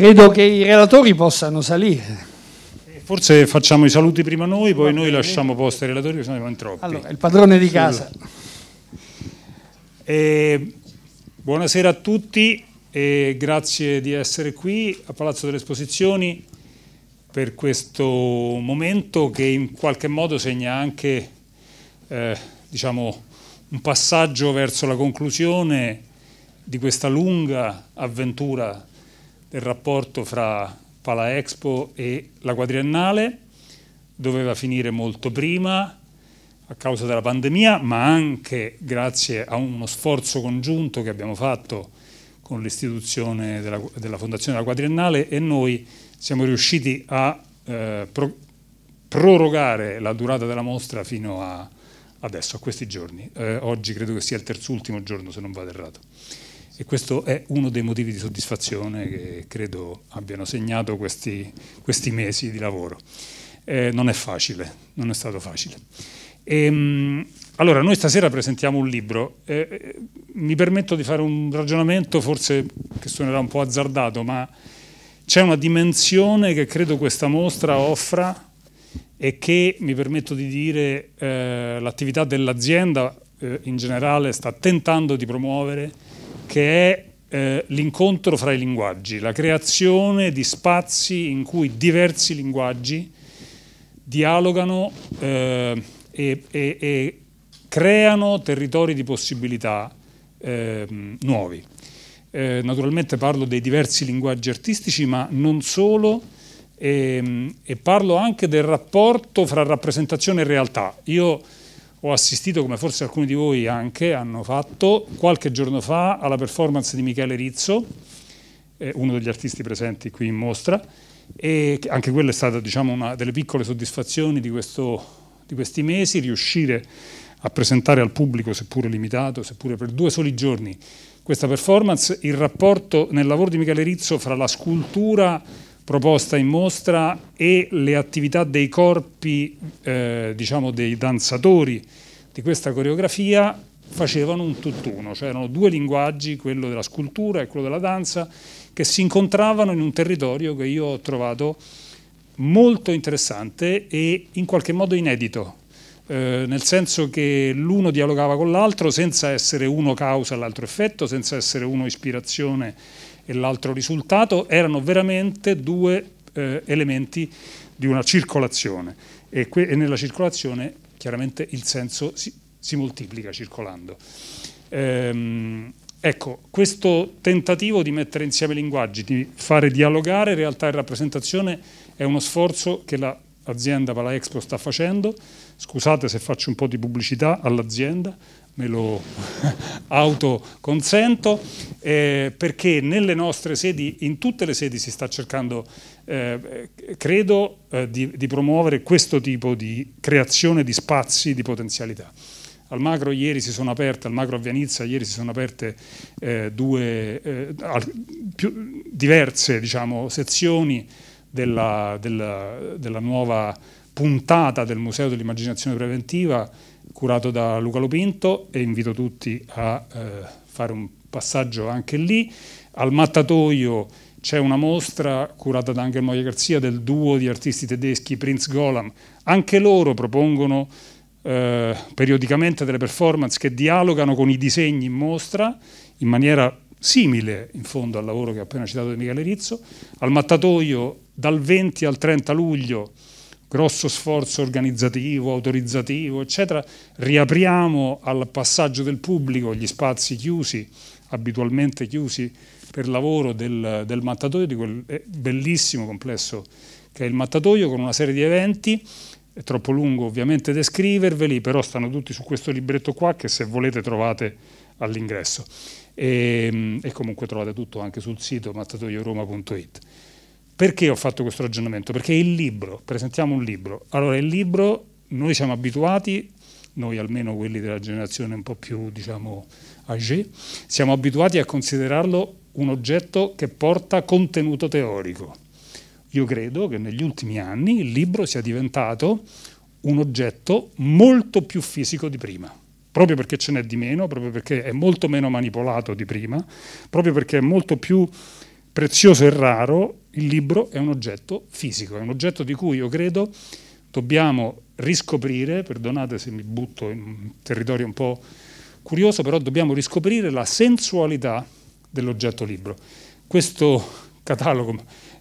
Credo che i relatori possano salire. Forse facciamo i saluti prima noi, poi noi lasciamo posto ai relatori, sennò ne troppi. Allora, il padrone di casa. Eh, buonasera a tutti e grazie di essere qui a Palazzo delle Esposizioni per questo momento che in qualche modo segna anche eh, diciamo, un passaggio verso la conclusione di questa lunga avventura del rapporto fra Pala Expo e la quadriennale, doveva finire molto prima a causa della pandemia, ma anche grazie a uno sforzo congiunto che abbiamo fatto con l'istituzione della, della, Fondazione della Quadriennale e noi siamo riusciti a eh, pro, prorogare la durata della mostra fino a adesso, a questi giorni. Eh, oggi credo che sia il terzultimo giorno, se non vado errato e questo è uno dei motivi di soddisfazione che credo abbiano segnato questi, questi mesi di lavoro. Eh, non è facile, non è stato facile. E, ehm, allora, noi stasera presentiamo un libro. Eh, eh, mi permetto di fare un ragionamento, forse che suonerà un po' azzardato, ma c'è una dimensione che credo questa mostra offra e che, mi permetto di dire, eh, l'attività dell'azienda eh, in generale sta tentando di promuovere che è eh, l'incontro fra i linguaggi, la creazione di spazi in cui diversi linguaggi dialogano eh, e, e, e, creano territori di possibilità ehm, eh, nuovi. naturalmente parlo dei diversi linguaggi artistici, ma non solo, e, ehm, e parlo anche del rapporto fra rappresentazione e realtà. Io ho assistito, come forse alcuni di voi anche hanno fatto, qualche giorno fa alla performance di Michele Rizzo, eh, uno degli artisti presenti qui in mostra, e anche quella è stata diciamo, una delle piccole soddisfazioni di, questo, di questi mesi, riuscire a presentare al pubblico, seppure limitato, seppure per due soli giorni, questa performance, il rapporto nel lavoro di Michele Rizzo fra la scultura proposta in mostra e le attività dei corpi, eh, diciamo dei danzatori di questa coreografia facevano un tutt'uno, cioè erano due linguaggi, quello della scultura e quello della danza, che si incontravano in un territorio che io ho trovato molto interessante e in qualche modo inedito, eh, nel senso che l'uno dialogava con l'altro senza essere uno causa all'altro effetto, senza essere uno ispirazione e l'altro risultato erano veramente due eh, elementi di una circolazione e, e, nella circolazione chiaramente il senso si, si moltiplica circolando. Ehm, ecco, questo tentativo di mettere insieme linguaggi, di fare dialogare realtà e rappresentazione è uno sforzo che l'azienda Pala Expo sta facendo, scusate se faccio un po' di pubblicità all'azienda, me lo autoconsento, eh, perché nelle nostre sedi, in tutte le sedi si sta cercando, eh, eh credo, eh, di, di, promuovere questo tipo di creazione di spazi di potenzialità. Al macro ieri si sono aperte, al macro a Vianizza ieri si sono aperte eh, due eh, più, diverse diciamo, sezioni della, della, della nuova puntata del Museo dell'Immaginazione Preventiva curato da Luca Lopinto e invito tutti a eh, fare un passaggio anche lì. Al Mattatoio c'è una mostra curata da Angel Moia Garzia del duo di artisti tedeschi Prince Golam. Anche loro propongono eh, periodicamente delle performance che dialogano con i disegni in mostra in maniera simile in fondo al lavoro che ho appena citato di Michele Rizzo. Al Mattatoio dal 20 al 30 luglio grosso sforzo organizzativo, autorizzativo, eccetera, riapriamo al passaggio del pubblico gli spazi chiusi, abitualmente chiusi per lavoro del, del mattatoio, di quel eh, bellissimo complesso che è il mattatoio, con una serie di eventi è troppo lungo ovviamente descriverveli, però stanno tutti su questo libretto qua che se volete trovate all'ingresso. E, ehm, e, comunque trovate tutto anche sul sito mattatoioroma.it. Perché ho fatto questo ragionamento? Perché il libro, presentiamo un libro. Allora il libro, noi siamo abituati, noi almeno quelli della generazione un po' più, diciamo, âgée, siamo abituati a considerarlo un oggetto che porta contenuto teorico. Io credo che negli ultimi anni il libro sia diventato un oggetto molto più fisico di prima, proprio perché ce n'è di meno, proprio perché è molto meno manipolato di prima, proprio perché è molto più prezioso e raro, il libro è un oggetto fisico, è un oggetto di cui io credo dobbiamo riscoprire, perdonate se mi butto in un territorio un po' curioso, però dobbiamo riscoprire la sensualità dell'oggetto libro. Questo catalogo,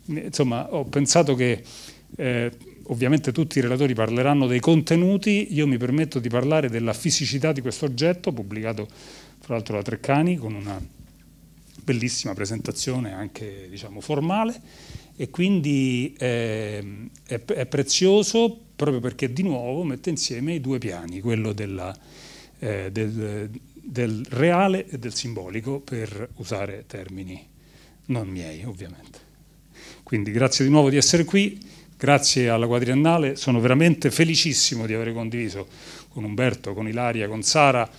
insomma, ho pensato che eh, ovviamente tutti i relatori parleranno dei contenuti, io mi permetto di parlare della fisicità di questo oggetto, pubblicato tra l'altro da Treccani con una bellissima presentazione anche diciamo, formale e quindi è, ehm, è, è, prezioso proprio perché di nuovo mette insieme i due piani, quello della, eh, del, del reale e del simbolico per usare termini non miei ovviamente. Quindi grazie di nuovo di essere qui, grazie alla quadriennale, sono veramente felicissimo di aver condiviso con Umberto, con Ilaria, con Sara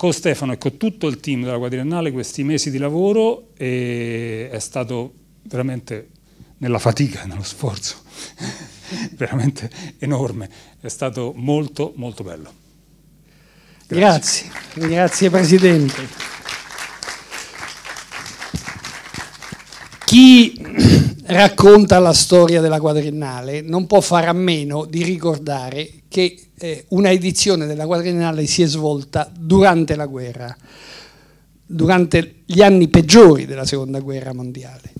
con Stefano e con tutto il team della Quadriennale questi mesi di lavoro è stato veramente nella fatica, nello sforzo, veramente enorme, è stato molto molto bello. Grazie, grazie, grazie Presidente. Chi racconta la storia della quadriennale non può fare a meno di ricordare che eh, una edizione della quadriennale si è svolta durante la guerra, durante gli anni peggiori della seconda guerra mondiale.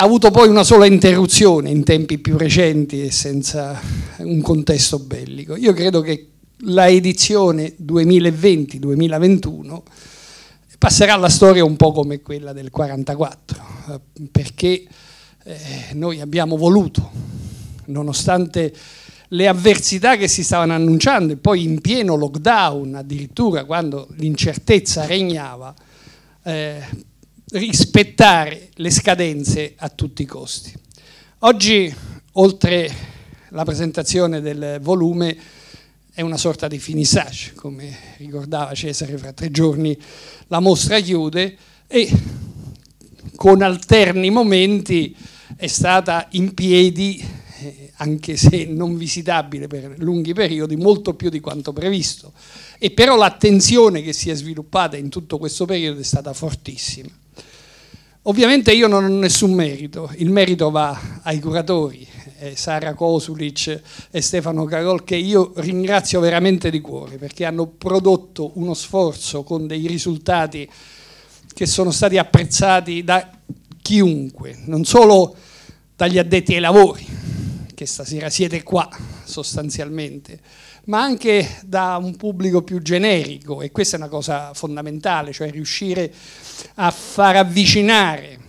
Ha avuto poi una sola interruzione in tempi più recenti e senza un contesto bellico. Io credo che la edizione 2020-2021 passerà la storia un po' come quella del 44, eh, perché eh, noi abbiamo voluto, nonostante le avversità che si stavano annunciando e poi in pieno lockdown addirittura quando l'incertezza regnava, eh, rispettare le scadenze a tutti i costi. Oggi, oltre alla presentazione del volume, è una sorta di finissage, come ricordava Cesare fra tre giorni, la mostra chiude e con alterni momenti è stata in piedi, eh, anche se non visitabile per lunghi periodi, molto più di quanto previsto. E però l'attenzione che si è sviluppata in tutto questo periodo è stata fortissima. Ovviamente io non ho nessun merito, il merito va ai curatori, eh, Sara Kosulic e Stefano Carol che io ringrazio veramente di cuore perché hanno prodotto uno sforzo con dei risultati che sono stati apprezzati da chiunque, non solo dagli addetti ai lavori, che stasera siete qua sostanzialmente, ma anche da un pubblico più generico e questa è una cosa fondamentale, cioè riuscire a far avvicinare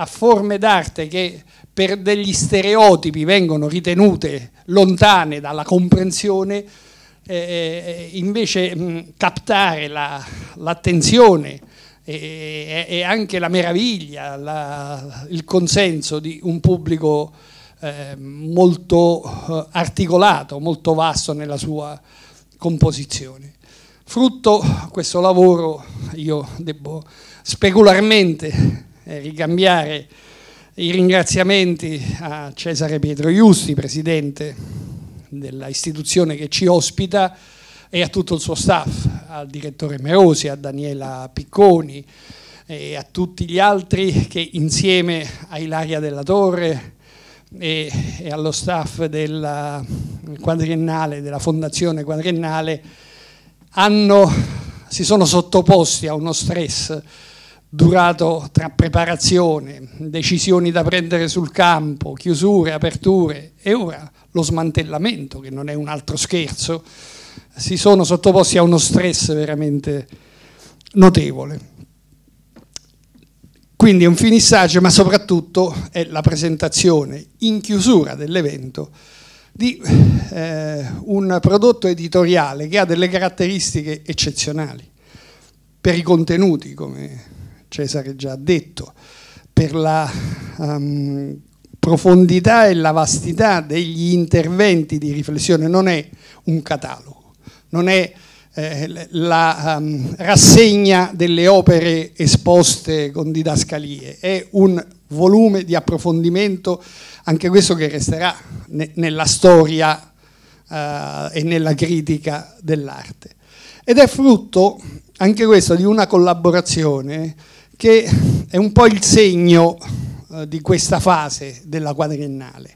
a forme d'arte che per degli stereotipi vengono ritenute lontane dalla comprensione, eh, eh invece mh, captare l'attenzione la, eh, e, eh, e, anche la meraviglia, la, il consenso di un pubblico eh, molto articolato, molto vasto nella sua composizione. Frutto questo lavoro, io devo specularmente ricambiare i ringraziamenti a Cesare Pietro Iusti, presidente dell'istituzione che ci ospita, e a tutto il suo staff, al direttore Merosi, a Daniela Picconi e a tutti gli altri che insieme a Ilaria della Torre e, e allo staff della quadriennale, della fondazione quadriennale, hanno, si sono sottoposti a uno stress durato tra preparazione, decisioni da prendere sul campo, chiusure, aperture e ora lo smantellamento, che non è un altro scherzo, si sono sottoposti a uno stress veramente notevole. Quindi è un finissaggio, ma soprattutto è la presentazione in chiusura dell'evento di eh, un prodotto editoriale che ha delle caratteristiche eccezionali per i contenuti, come Cesare già ha detto, per la um, profondità e la vastità degli interventi di riflessione, non è un catalogo, non è eh, la um, rassegna delle opere esposte con didascalie, è un volume di approfondimento, anche questo che resterà ne nella storia uh, e nella critica dell'arte. Ed è frutto anche questo di una collaborazione che è un po' il segno eh, di questa fase della quadriennale.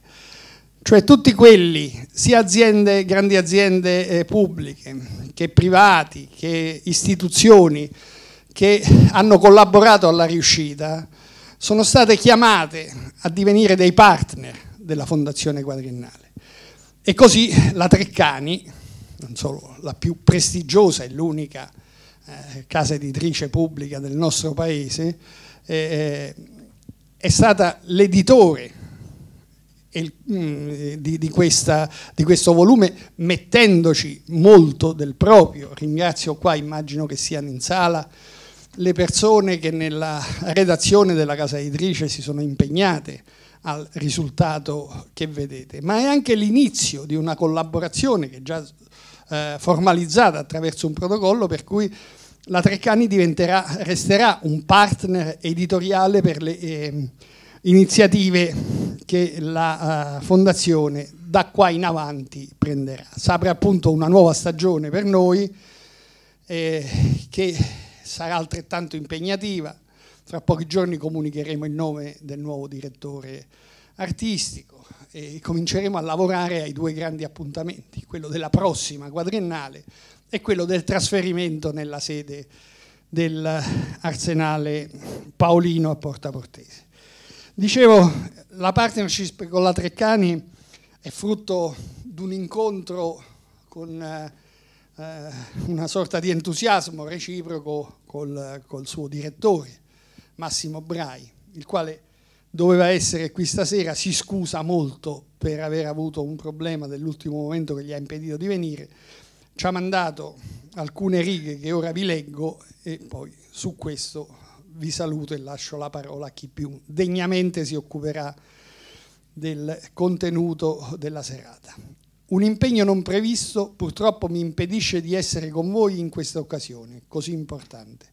Cioè tutti quelli, sia aziende, grandi aziende eh, pubbliche, che privati, che istituzioni, che hanno collaborato alla riuscita, sono state chiamate a divenire dei partner della Fondazione Quadriennale. E così la Treccani, non solo la più prestigiosa e l'unica eh, casa editrice pubblica del nostro paese, eh, eh è stata l'editore mm, di, di, di, questo volume mettendoci molto del proprio. Ringrazio qua, immagino che siano in sala, le persone che nella redazione della casa editrice si sono impegnate al risultato che vedete, ma è anche l'inizio di una collaborazione che già eh, formalizzata attraverso un protocollo per cui la Treccani resterà un partner editoriale per le eh, iniziative che la eh, Fondazione da qua in avanti prenderà. S'apre appunto una nuova stagione per noi eh, che sarà altrettanto impegnativa. Fra pochi giorni comunicheremo il nome del nuovo direttore artistico e cominceremo a lavorare ai due grandi appuntamenti, quello della prossima quadriennale e quello del trasferimento nella sede dell'arsenale paolino a Porta Portese. Dicevo, la partnership con la Treccani è frutto di un incontro con eh, una sorta di entusiasmo reciproco col, col suo direttore, Massimo Brai, il quale doveva essere qui stasera, si scusa molto per aver avuto un problema dell'ultimo momento che gli ha impedito di venire, ci ha mandato alcune righe che ora vi leggo e poi su questo vi saluto e lascio la parola a chi più degnamente si occuperà del contenuto della serata. Un impegno non previsto purtroppo mi impedisce di essere con voi in questa occasione così importante.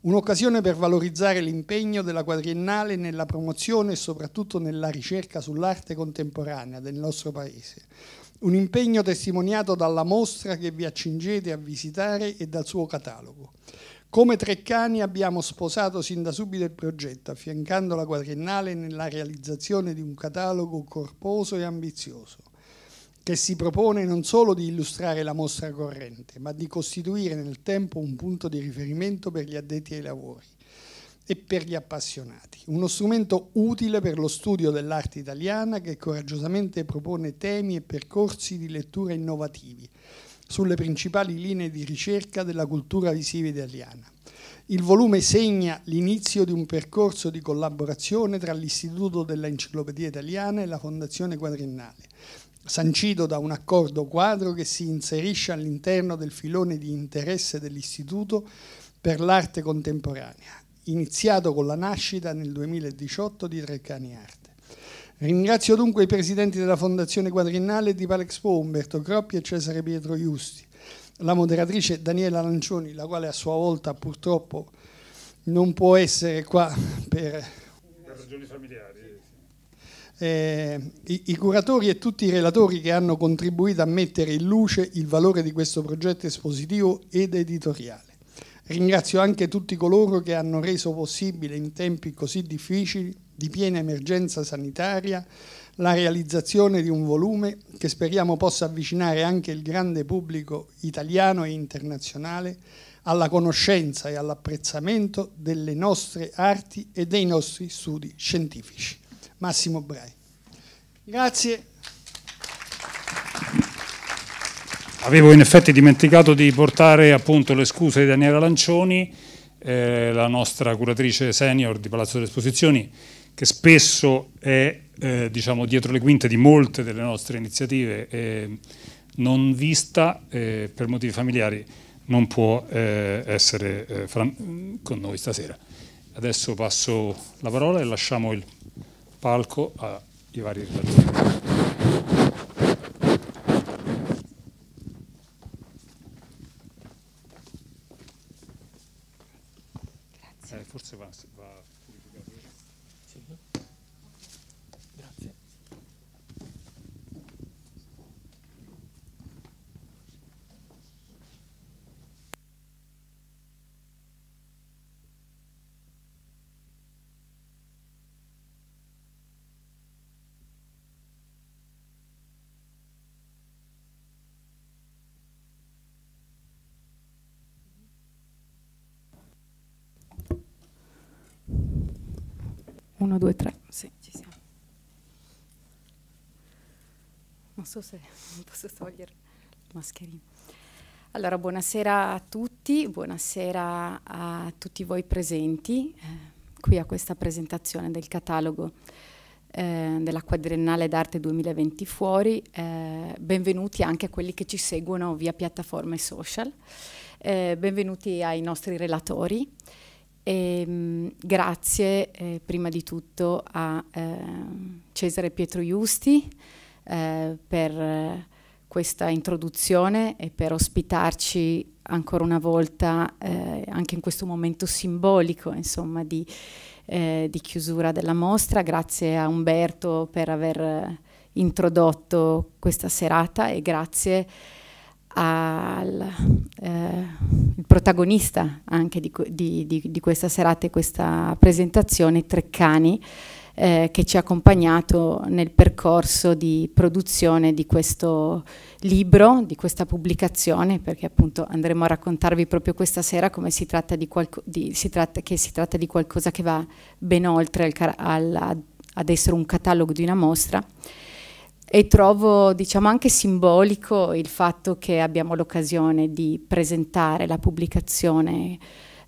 Un'occasione per valorizzare l'impegno della quadriennale nella promozione e soprattutto nella ricerca sull'arte contemporanea del nostro Paese. Un impegno testimoniato dalla mostra che vi accingete a visitare e dal suo catalogo. Come Treccani abbiamo sposato sin da subito il progetto, affiancando la quadriennale nella realizzazione di un catalogo corposo e ambizioso che si propone non solo di illustrare la mostra corrente, ma di costituire nel tempo un punto di riferimento per gli addetti ai lavori e per gli appassionati, uno strumento utile per lo studio dell'arte italiana che coraggiosamente propone temi e percorsi di lettura innovativi sulle principali linee di ricerca della cultura visiva italiana. Il volume segna l'inizio di un percorso di collaborazione tra l'Istituto dell'Enciclopedia Italiana e la Fondazione Quadriennale, sancito da un accordo quadro che si inserisce all'interno del filone di interesse dell'Istituto per l'arte contemporanea, iniziato con la nascita nel 2018 di Treccani Arte. Ringrazio dunque i presidenti della Fondazione Quadrinale di Palexpo, Umberto Croppi e Cesare Pietro Giusti, la moderatrice Daniela Lancioni, la quale a sua volta purtroppo non può essere qua per, per ragioni familiari eh, i, i, curatori e tutti i relatori che hanno contribuito a mettere in luce il valore di questo progetto espositivo ed editoriale. Ringrazio anche tutti coloro che hanno reso possibile in tempi così difficili, di piena emergenza sanitaria, la realizzazione di un volume che speriamo possa avvicinare anche il grande pubblico italiano e internazionale alla conoscenza e all'apprezzamento delle nostre arti e dei nostri studi scientifici. Massimo Brai. Grazie. Avevo in effetti dimenticato di portare appunto le scuse di Daniela Lancioni, eh, la nostra curatrice senior di Palazzo delle Esposizioni, che spesso è eh, diciamo, dietro le quinte di molte delle nostre iniziative, eh, non vista eh, per motivi familiari, non può eh, essere eh, con noi stasera. Adesso passo la parola e lasciamo il palco ai vari relatori. 1, 2, 3, sì, ci siamo. Non so se posso togliere la mascherina. Allora, buonasera a tutti, buonasera a tutti voi presenti eh, qui a questa presentazione del catalogo eh, della Quadriennale d'Arte 2020 fuori. Eh, benvenuti anche a quelli che ci seguono via piattaforme social. Eh, benvenuti ai nostri relatori. E, ehm, mh, grazie eh, prima di tutto a eh, Cesare Pietro Giusti eh, per eh, questa introduzione e per ospitarci ancora una volta eh, anche in questo momento simbolico insomma, di, eh, di, chiusura della mostra. Grazie a Umberto per aver introdotto questa serata e grazie a al eh, protagonista anche di, di, di, di, questa serata e questa presentazione, Treccani, eh, che ci ha accompagnato nel percorso di produzione di questo libro, di questa pubblicazione, perché appunto andremo a raccontarvi proprio questa sera come si tratta di, si tratta, che si tratta di qualcosa che va ben oltre al, al, ad essere un catalogo di una mostra e trovo diciamo, anche simbolico il fatto che abbiamo l'occasione di presentare la pubblicazione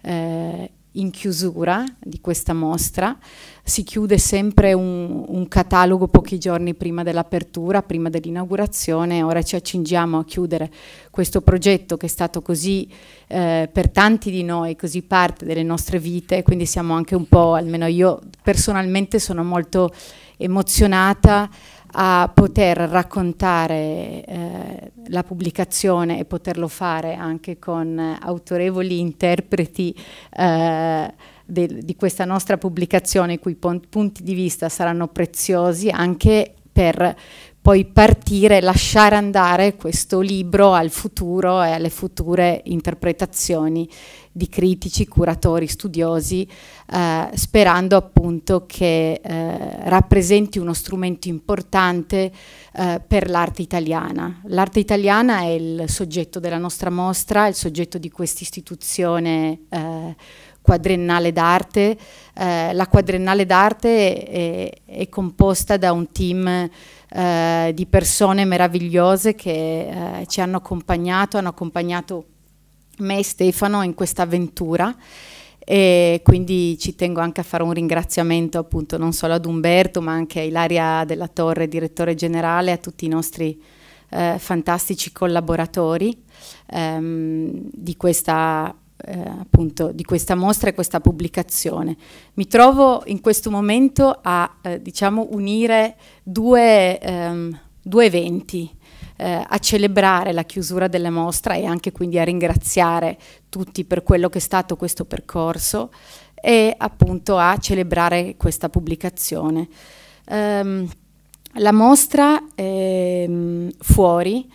eh, in chiusura di questa mostra. Si chiude sempre un, un catalogo pochi giorni prima dell'apertura, prima dell'inaugurazione. Ora ci accingiamo a chiudere questo progetto che è stato così eh, per tanti di noi, così parte delle nostre vite, quindi siamo anche un po', almeno io personalmente sono molto emozionata a poter raccontare eh, la pubblicazione e poterlo fare anche con autorevoli interpreti eh, de, di questa nostra pubblicazione, i cui punti di vista saranno preziosi anche per poi partire, lasciare andare questo libro al futuro e alle future interpretazioni di critici, curatori, studiosi, eh, sperando appunto che eh, rappresenti uno strumento importante eh, per l'arte italiana. L'arte italiana è il soggetto della nostra mostra, il soggetto di questa istituzione eh, quadrennale d'arte. Eh, la quadrennale d'arte è, è, è, composta da un team eh, di persone meravigliose che eh, ci hanno accompagnato, hanno accompagnato me e Stefano in questa avventura e quindi ci tengo anche a fare un ringraziamento appunto non solo ad Umberto ma anche a Ilaria della Torre, direttore generale, a tutti i nostri eh, fantastici collaboratori ehm, di questa eh, appunto di questa mostra e questa pubblicazione. Mi trovo in questo momento a eh, diciamo unire due, ehm, due eventi, eh, a celebrare la chiusura della mostra e anche quindi a ringraziare tutti per quello che è stato questo percorso e appunto a celebrare questa pubblicazione. Um, la mostra è, mh, mm, fuori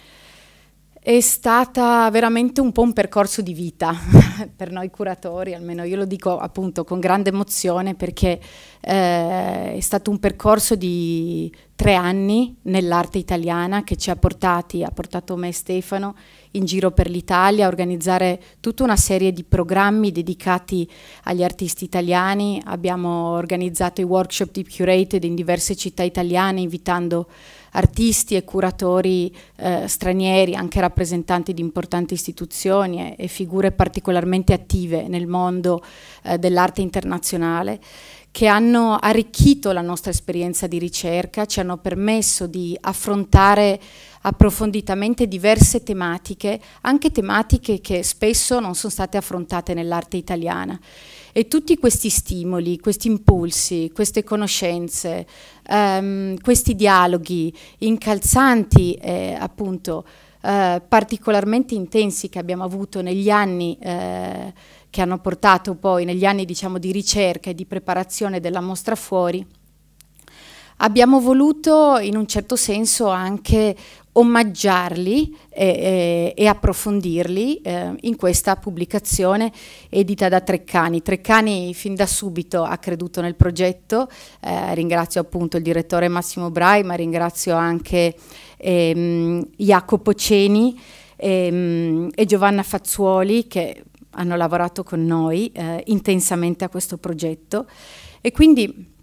è stata veramente un po' un percorso di vita per noi curatori, almeno io lo dico appunto con grande emozione perché eh, è stato un percorso di tre anni nell'arte italiana che ci ha portati, ha portato me e Stefano in giro per l'Italia a organizzare tutta una serie di programmi dedicati agli artisti italiani. Abbiamo organizzato i workshop di Curated in diverse città italiane invitando artisti e curatori eh, stranieri, anche rappresentanti di importanti istituzioni e, e figure particolarmente attive nel mondo eh, dell'arte internazionale che hanno arricchito la nostra esperienza di ricerca, ci hanno permesso di affrontare approfonditamente diverse tematiche, anche tematiche che spesso non sono state affrontate nell'arte italiana. E tutti questi stimoli, questi impulsi, queste conoscenze, ehm, questi dialoghi incalzanti, eh, appunto, eh, particolarmente intensi che abbiamo avuto negli anni eh, che hanno portato poi negli anni diciamo, di ricerca e di preparazione della mostra fuori, abbiamo voluto in un certo senso anche omaggiarli e, eh, e, eh, e approfondirli eh, in questa pubblicazione edita da Treccani. Treccani fin da subito ha creduto nel progetto, eh, ringrazio appunto il direttore Massimo Brai, ma ringrazio anche ehm, Jacopo Ceni ehm, e Giovanna Fazzuoli che hanno lavorato con noi eh, intensamente a questo progetto e quindi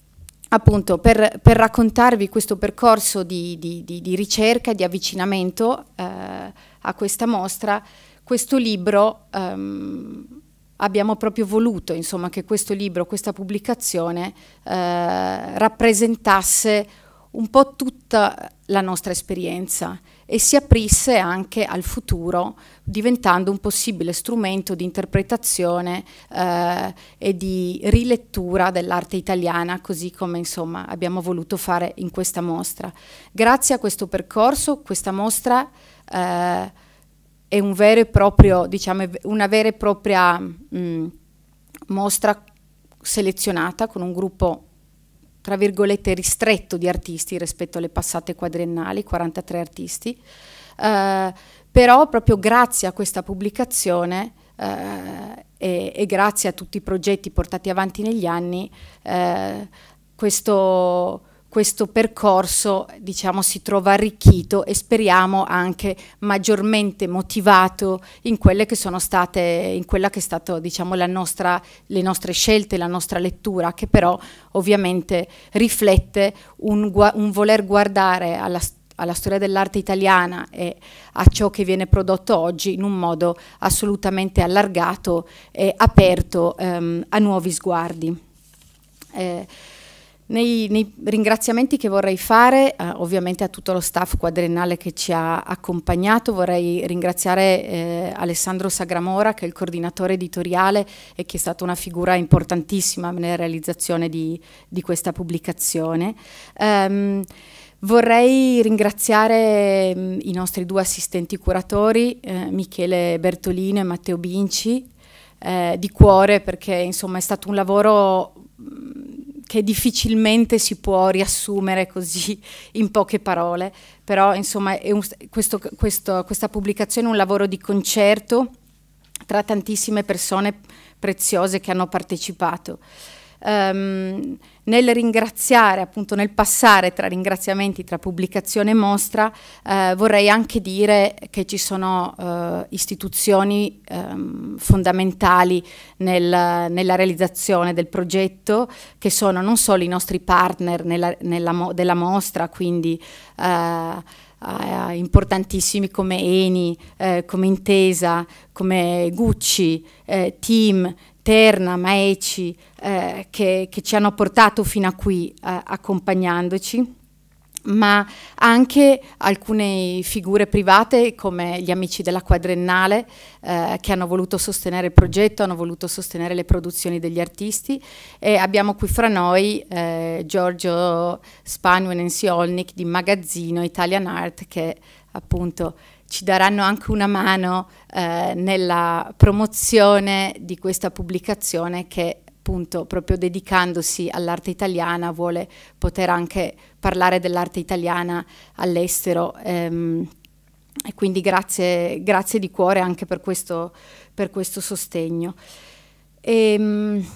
appunto per, per, raccontarvi questo percorso di, di, di, di ricerca, di avvicinamento eh, a questa mostra, questo libro ehm, abbiamo proprio voluto insomma, che questo libro, questa pubblicazione eh, rappresentasse un po' tutta la nostra esperienza e si aprisse anche al futuro diventando un possibile strumento di interpretazione eh, e di rilettura dell'arte italiana così come insomma, abbiamo voluto fare in questa mostra. Grazie a questo percorso questa mostra eh, è un proprio, diciamo, una vera e propria mh, mm, mostra selezionata con un gruppo tra virgolette ristretto di artisti rispetto alle passate quadriennali, 43 artisti, eh, però proprio grazie a questa pubblicazione eh, e, e, grazie a tutti i progetti portati avanti negli anni, eh, questo questo percorso diciamo, si trova arricchito e speriamo anche maggiormente motivato in quelle che sono state, in quella che è stata diciamo, la nostra, le nostre scelte, la nostra lettura, che però ovviamente riflette un, un voler guardare alla storia alla storia dell'arte italiana e a ciò che viene prodotto oggi in un modo assolutamente allargato e aperto ehm, a nuovi sguardi. Eh, nei, nei, ringraziamenti che vorrei fare, eh, ovviamente a tutto lo staff quadriennale che ci ha accompagnato, vorrei ringraziare eh, Alessandro Sagramora che è il coordinatore editoriale e che è stata una figura importantissima nella realizzazione di, di questa pubblicazione. Um, Vorrei ringraziare mh, mm, i nostri due assistenti curatori, eh, Michele Bertolino e Matteo Binci, eh, di cuore perché insomma è stato un lavoro mh, mm, che difficilmente si può riassumere così in poche parole, però insomma un, questo, questo, questa pubblicazione è un lavoro di concerto tra tantissime persone preziose che hanno partecipato ehm, nel ringraziare, appunto nel passare tra ringraziamenti, tra pubblicazione e mostra, eh, vorrei anche dire che ci sono eh, istituzioni ehm, fondamentali nel, nella realizzazione del progetto, che sono non solo i nostri partner nella, nella mo della mostra, quindi eh, eh importantissimi come Eni, eh, come Intesa, come Gucci, eh, Team, Terna, Maeci, eh, che, che, ci hanno portato fino a qui eh, accompagnandoci, ma anche alcune figure private come gli amici della Quadrennale eh, che hanno voluto sostenere il progetto, hanno voluto sostenere le produzioni degli artisti e abbiamo qui fra noi eh, Giorgio Spanuen e Siolnik di Magazzino Italian Art che appunto ci daranno anche una mano eh, nella promozione di questa pubblicazione che appunto proprio dedicandosi all'arte italiana vuole poter anche parlare dell'arte italiana all'estero. Ehm, e quindi grazie, grazie, di cuore anche per questo, per questo sostegno. E, ehm,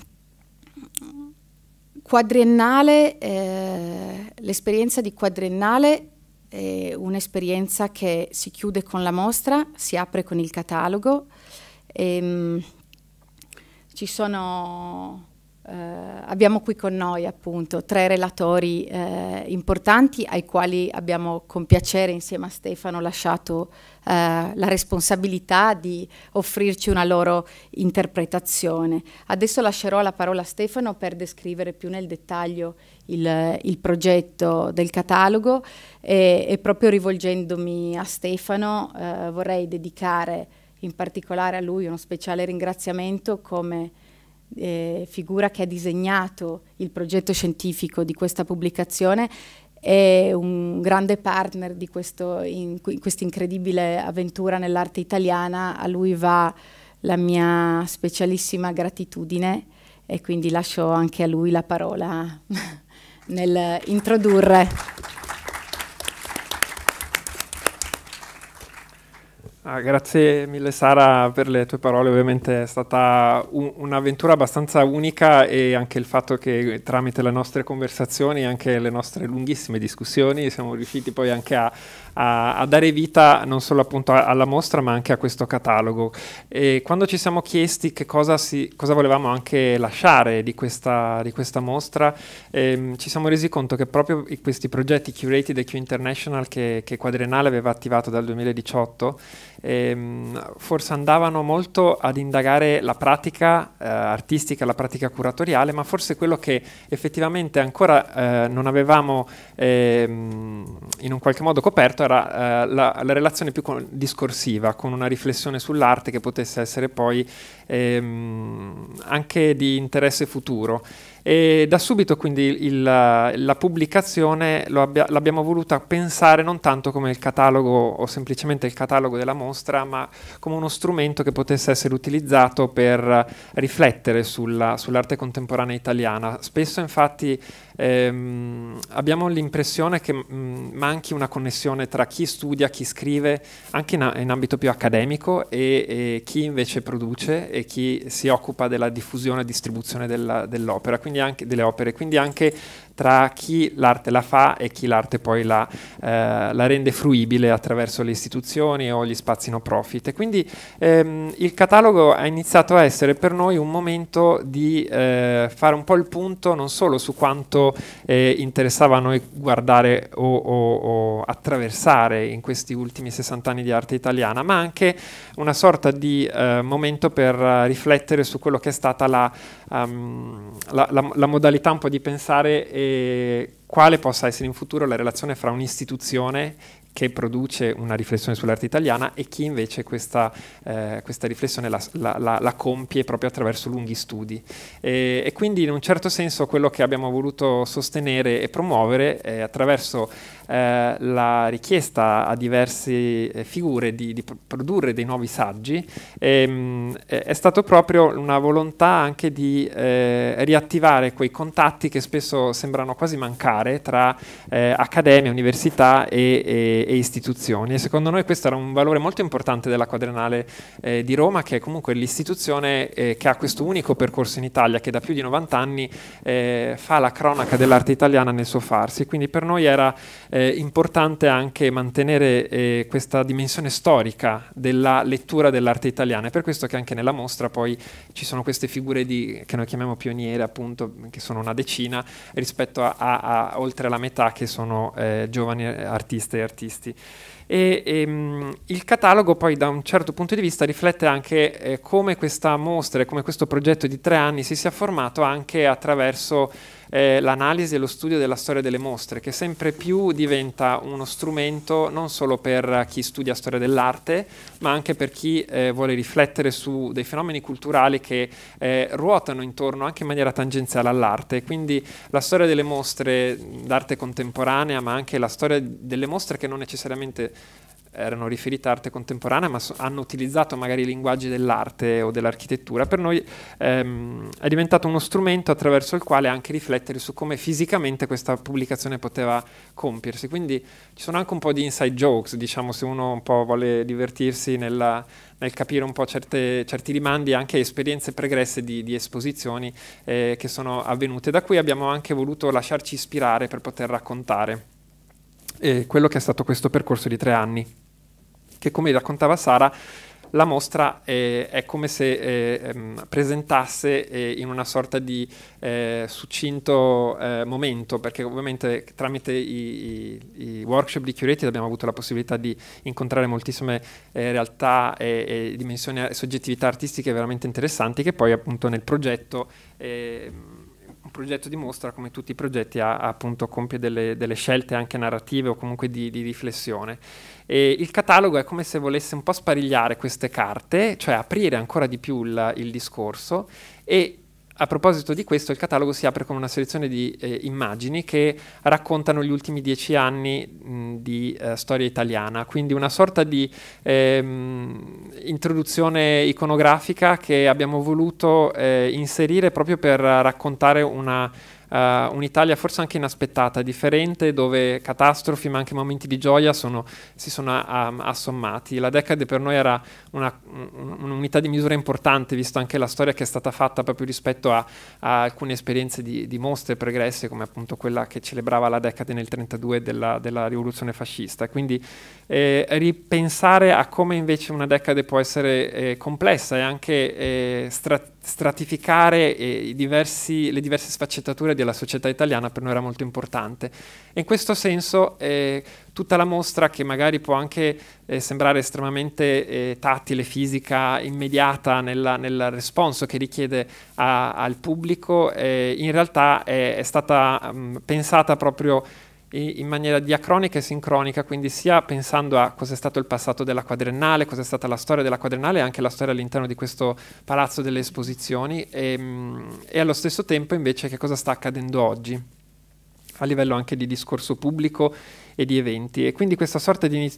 quadriennale, eh, l'esperienza di quadriennale eh, un'esperienza che si chiude con la mostra, si apre con il catalogo. E, ehm, ci sono eh, abbiamo qui con noi appunto tre relatori eh, importanti ai quali abbiamo con piacere insieme a Stefano lasciato eh, la responsabilità di offrirci una loro interpretazione. Adesso lascerò la parola a Stefano per descrivere più nel dettaglio il, il progetto del catalogo e, e, proprio rivolgendomi a Stefano eh, vorrei dedicare in particolare a lui uno speciale ringraziamento come eh, figura che ha disegnato il progetto scientifico di questa pubblicazione, è un grande partner di questa in, in quest incredibile avventura nell'arte italiana, a lui va la mia specialissima gratitudine e quindi lascio anche a lui la parola nel introdurre. Ah, grazie mille Sara per le tue parole, ovviamente è stata un'avventura abbastanza unica e anche il fatto che tramite le nostre conversazioni, e anche le nostre lunghissime discussioni, siamo riusciti poi anche a a, a dare vita non solo appunto alla mostra ma anche a questo catalogo. E quando ci siamo chiesti che cosa, si, cosa volevamo anche lasciare di questa, di questa mostra, ehm, ci siamo resi conto che proprio questi progetti curated e Q International che, che Quadrenale aveva attivato dal 2018 ehm, forse andavano molto ad indagare la pratica eh, artistica, la pratica curatoriale, ma forse quello che effettivamente ancora eh, non avevamo ehm, in un qualche modo coperto era eh, la, la, relazione più con, discorsiva, con una riflessione sull'arte che potesse essere poi ehm, anche di interesse futuro. E da subito quindi il, la pubblicazione abbia, l'abbiamo voluta pensare non tanto come il catalogo o semplicemente il catalogo della mostra, ma come uno strumento che potesse essere utilizzato per riflettere sulla, sull'arte contemporanea italiana. Spesso infatti ehm, abbiamo l'impressione che mh, mm, manchi una connessione tra chi studia, chi scrive, anche in, in ambito più accademico, e, e, chi invece produce e chi si occupa della diffusione e distribuzione della, dell'opera. Quindi quindi anche, delle opere, quindi anche tra chi l'arte la fa e chi l'arte poi la, eh, la, rende fruibile attraverso le istituzioni o gli spazi no profit. quindi ehm, il catalogo ha iniziato a essere per noi un momento di eh, fare un po' il punto non solo su quanto eh, interessava a noi guardare o, o, o, attraversare in questi ultimi 60 anni di arte italiana, ma anche una sorta di eh, momento per riflettere su quello che è stata la, um, la, la modalità un po' di pensare e quale possa essere in futuro la relazione fra un'istituzione che produce una riflessione sull'arte italiana e chi invece questa, eh, questa riflessione la, la, la, la, compie proprio attraverso lunghi studi. E, e, quindi in un certo senso quello che abbiamo voluto sostenere e promuovere eh, attraverso eh, la richiesta a diverse eh, figure di, di, produrre dei nuovi saggi ehm, è stata proprio una volontà anche di eh, riattivare quei contatti che spesso sembrano quasi mancare tra eh, accademia, università e, e, e, istituzioni. E secondo noi questo era un valore molto importante della quadrenale eh, di Roma, che è comunque l'istituzione che ha questo unico percorso in Italia, che da più di 90 anni fa la cronaca dell'arte italiana nel suo farsi. Quindi per noi era eh, importante anche mantenere eh, questa dimensione storica della lettura dell'arte italiana. È per questo che anche nella mostra poi ci sono queste figure di, che noi chiamiamo pioniere, appunto, che sono una decina, rispetto a, a, a oltre la metà che sono eh, giovani artiste e artisti. E, e ehm, mh, il catalogo poi da un certo punto di vista riflette anche eh, come questa mostra e come questo progetto di tre anni si sia formato anche attraverso eh, l'analisi e lo studio della storia delle mostre, che sempre più diventa uno strumento non solo per chi studia storia dell'arte, ma anche per chi eh, vuole riflettere su dei fenomeni culturali che eh, ruotano intorno anche in maniera tangenziale all'arte. Quindi la storia delle mostre d'arte contemporanea, ma anche la storia delle mostre che non necessariamente erano riferite a arte contemporanea, ma so, hanno utilizzato magari i linguaggi dell'arte o dell'architettura, per noi ehm, è diventato uno strumento attraverso il quale anche riflettere su come fisicamente questa pubblicazione poteva compiersi. Quindi ci sono anche un po' di inside jokes, diciamo, se uno un po' vuole divertirsi nella, nel capire un po' certe, certi rimandi anche a esperienze pregresse di, di esposizioni eh, che sono avvenute, da cui abbiamo anche voluto lasciarci ispirare per poter raccontare eh, quello che è stato questo percorso di tre anni che come raccontava Sara, la mostra eh, è come se eh, ehm, presentasse eh, in una sorta di eh, succinto eh, momento, perché ovviamente tramite i, i, i, workshop di Curated abbiamo avuto la possibilità di incontrare moltissime eh, realtà e, e dimensioni e soggettività artistiche veramente interessanti che poi appunto nel progetto... Ehm, un progetto di mostra, come tutti i progetti, ha, appunto compie delle, delle scelte anche narrative o comunque di, di, riflessione. E il catalogo è come se volesse un po' sparigliare queste carte, cioè aprire ancora di più il, il discorso e a proposito di questo, il catalogo si apre con una selezione di eh, immagini che raccontano gli ultimi dieci anni mh, di eh, storia italiana, quindi una sorta di ehm, introduzione iconografica che abbiamo voluto eh, inserire proprio per raccontare una Uh, un'Italia forse anche inaspettata, differente, dove catastrofi ma anche momenti di gioia sono, si sono a, ehm, a, assommati. La decade per noi era un'unità di misura importante, visto anche la storia che è stata fatta proprio rispetto a, a alcune esperienze di, di, mostre pregresse, come appunto quella che celebrava la decade nel 1932 della, della, rivoluzione fascista. Quindi eh, ripensare a come invece una decade può essere eh, complessa e anche eh, strategica stratificare eh, diversi, le diverse sfaccettature della società italiana per noi era molto importante. E in questo senso eh, tutta la mostra, che magari può anche eh, sembrare estremamente eh, tattile, fisica, immediata nella, nel responso che richiede a, al pubblico, eh, in realtà è, è stata mh, mm, pensata proprio in maniera diacronica e sincronica, quindi sia pensando a cos'è stato il passato della quadrennale, cos'è stata la storia della quadrennale e anche la storia all'interno di questo palazzo delle esposizioni e, ehm, e allo stesso tempo invece che cosa sta accadendo oggi a livello anche di discorso pubblico e di eventi e quindi questa sorta di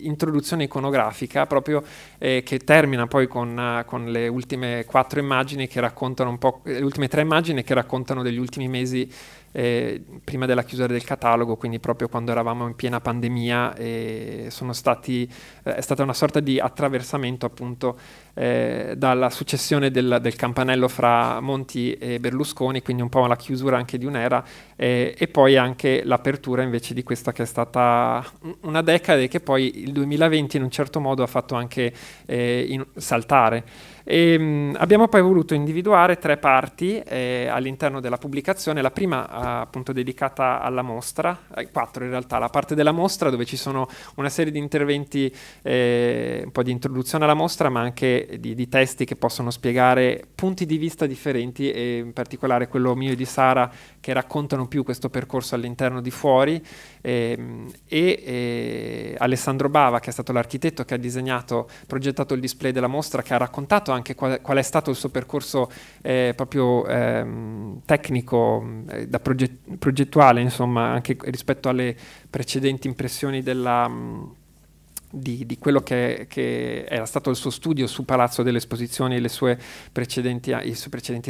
introduzione iconografica proprio eh, che termina poi con, uh, con, le ultime quattro immagini che raccontano un po' le ultime tre immagini che raccontano degli ultimi mesi eh, prima della chiusura del catalogo, quindi proprio quando eravamo in piena pandemia, eh, stati, eh, è stata una sorta di attraversamento appunto eh, dalla successione del, del, campanello fra Monti e Berlusconi, quindi un po' la chiusura anche di un'era eh, e poi anche l'apertura invece di questa che è stata una decade che poi il 2020 in un certo modo ha fatto anche eh, in, saltare. E, ehm, mh, abbiamo poi voluto individuare tre parti eh, all'interno della pubblicazione, la prima appunto dedicata alla mostra, eh, quattro in realtà, la parte della mostra dove ci sono una serie di interventi, un po' di introduzione alla mostra ma anche di, di, testi che possono spiegare punti di vista differenti e in particolare quello mio e di Sara che raccontano più questo percorso all'interno di fuori ehm, e, eh, Alessandro Bava che è stato l'architetto che ha disegnato, progettato il display della mostra che ha raccontato anche qual, qual è stato il suo percorso eh, proprio ehm, tecnico, eh, da proget progettuale insomma anche rispetto alle precedenti impressioni della... Mh, di, di quello che, che, era stato il suo studio su Palazzo delle Esposizioni, i suoi precedenti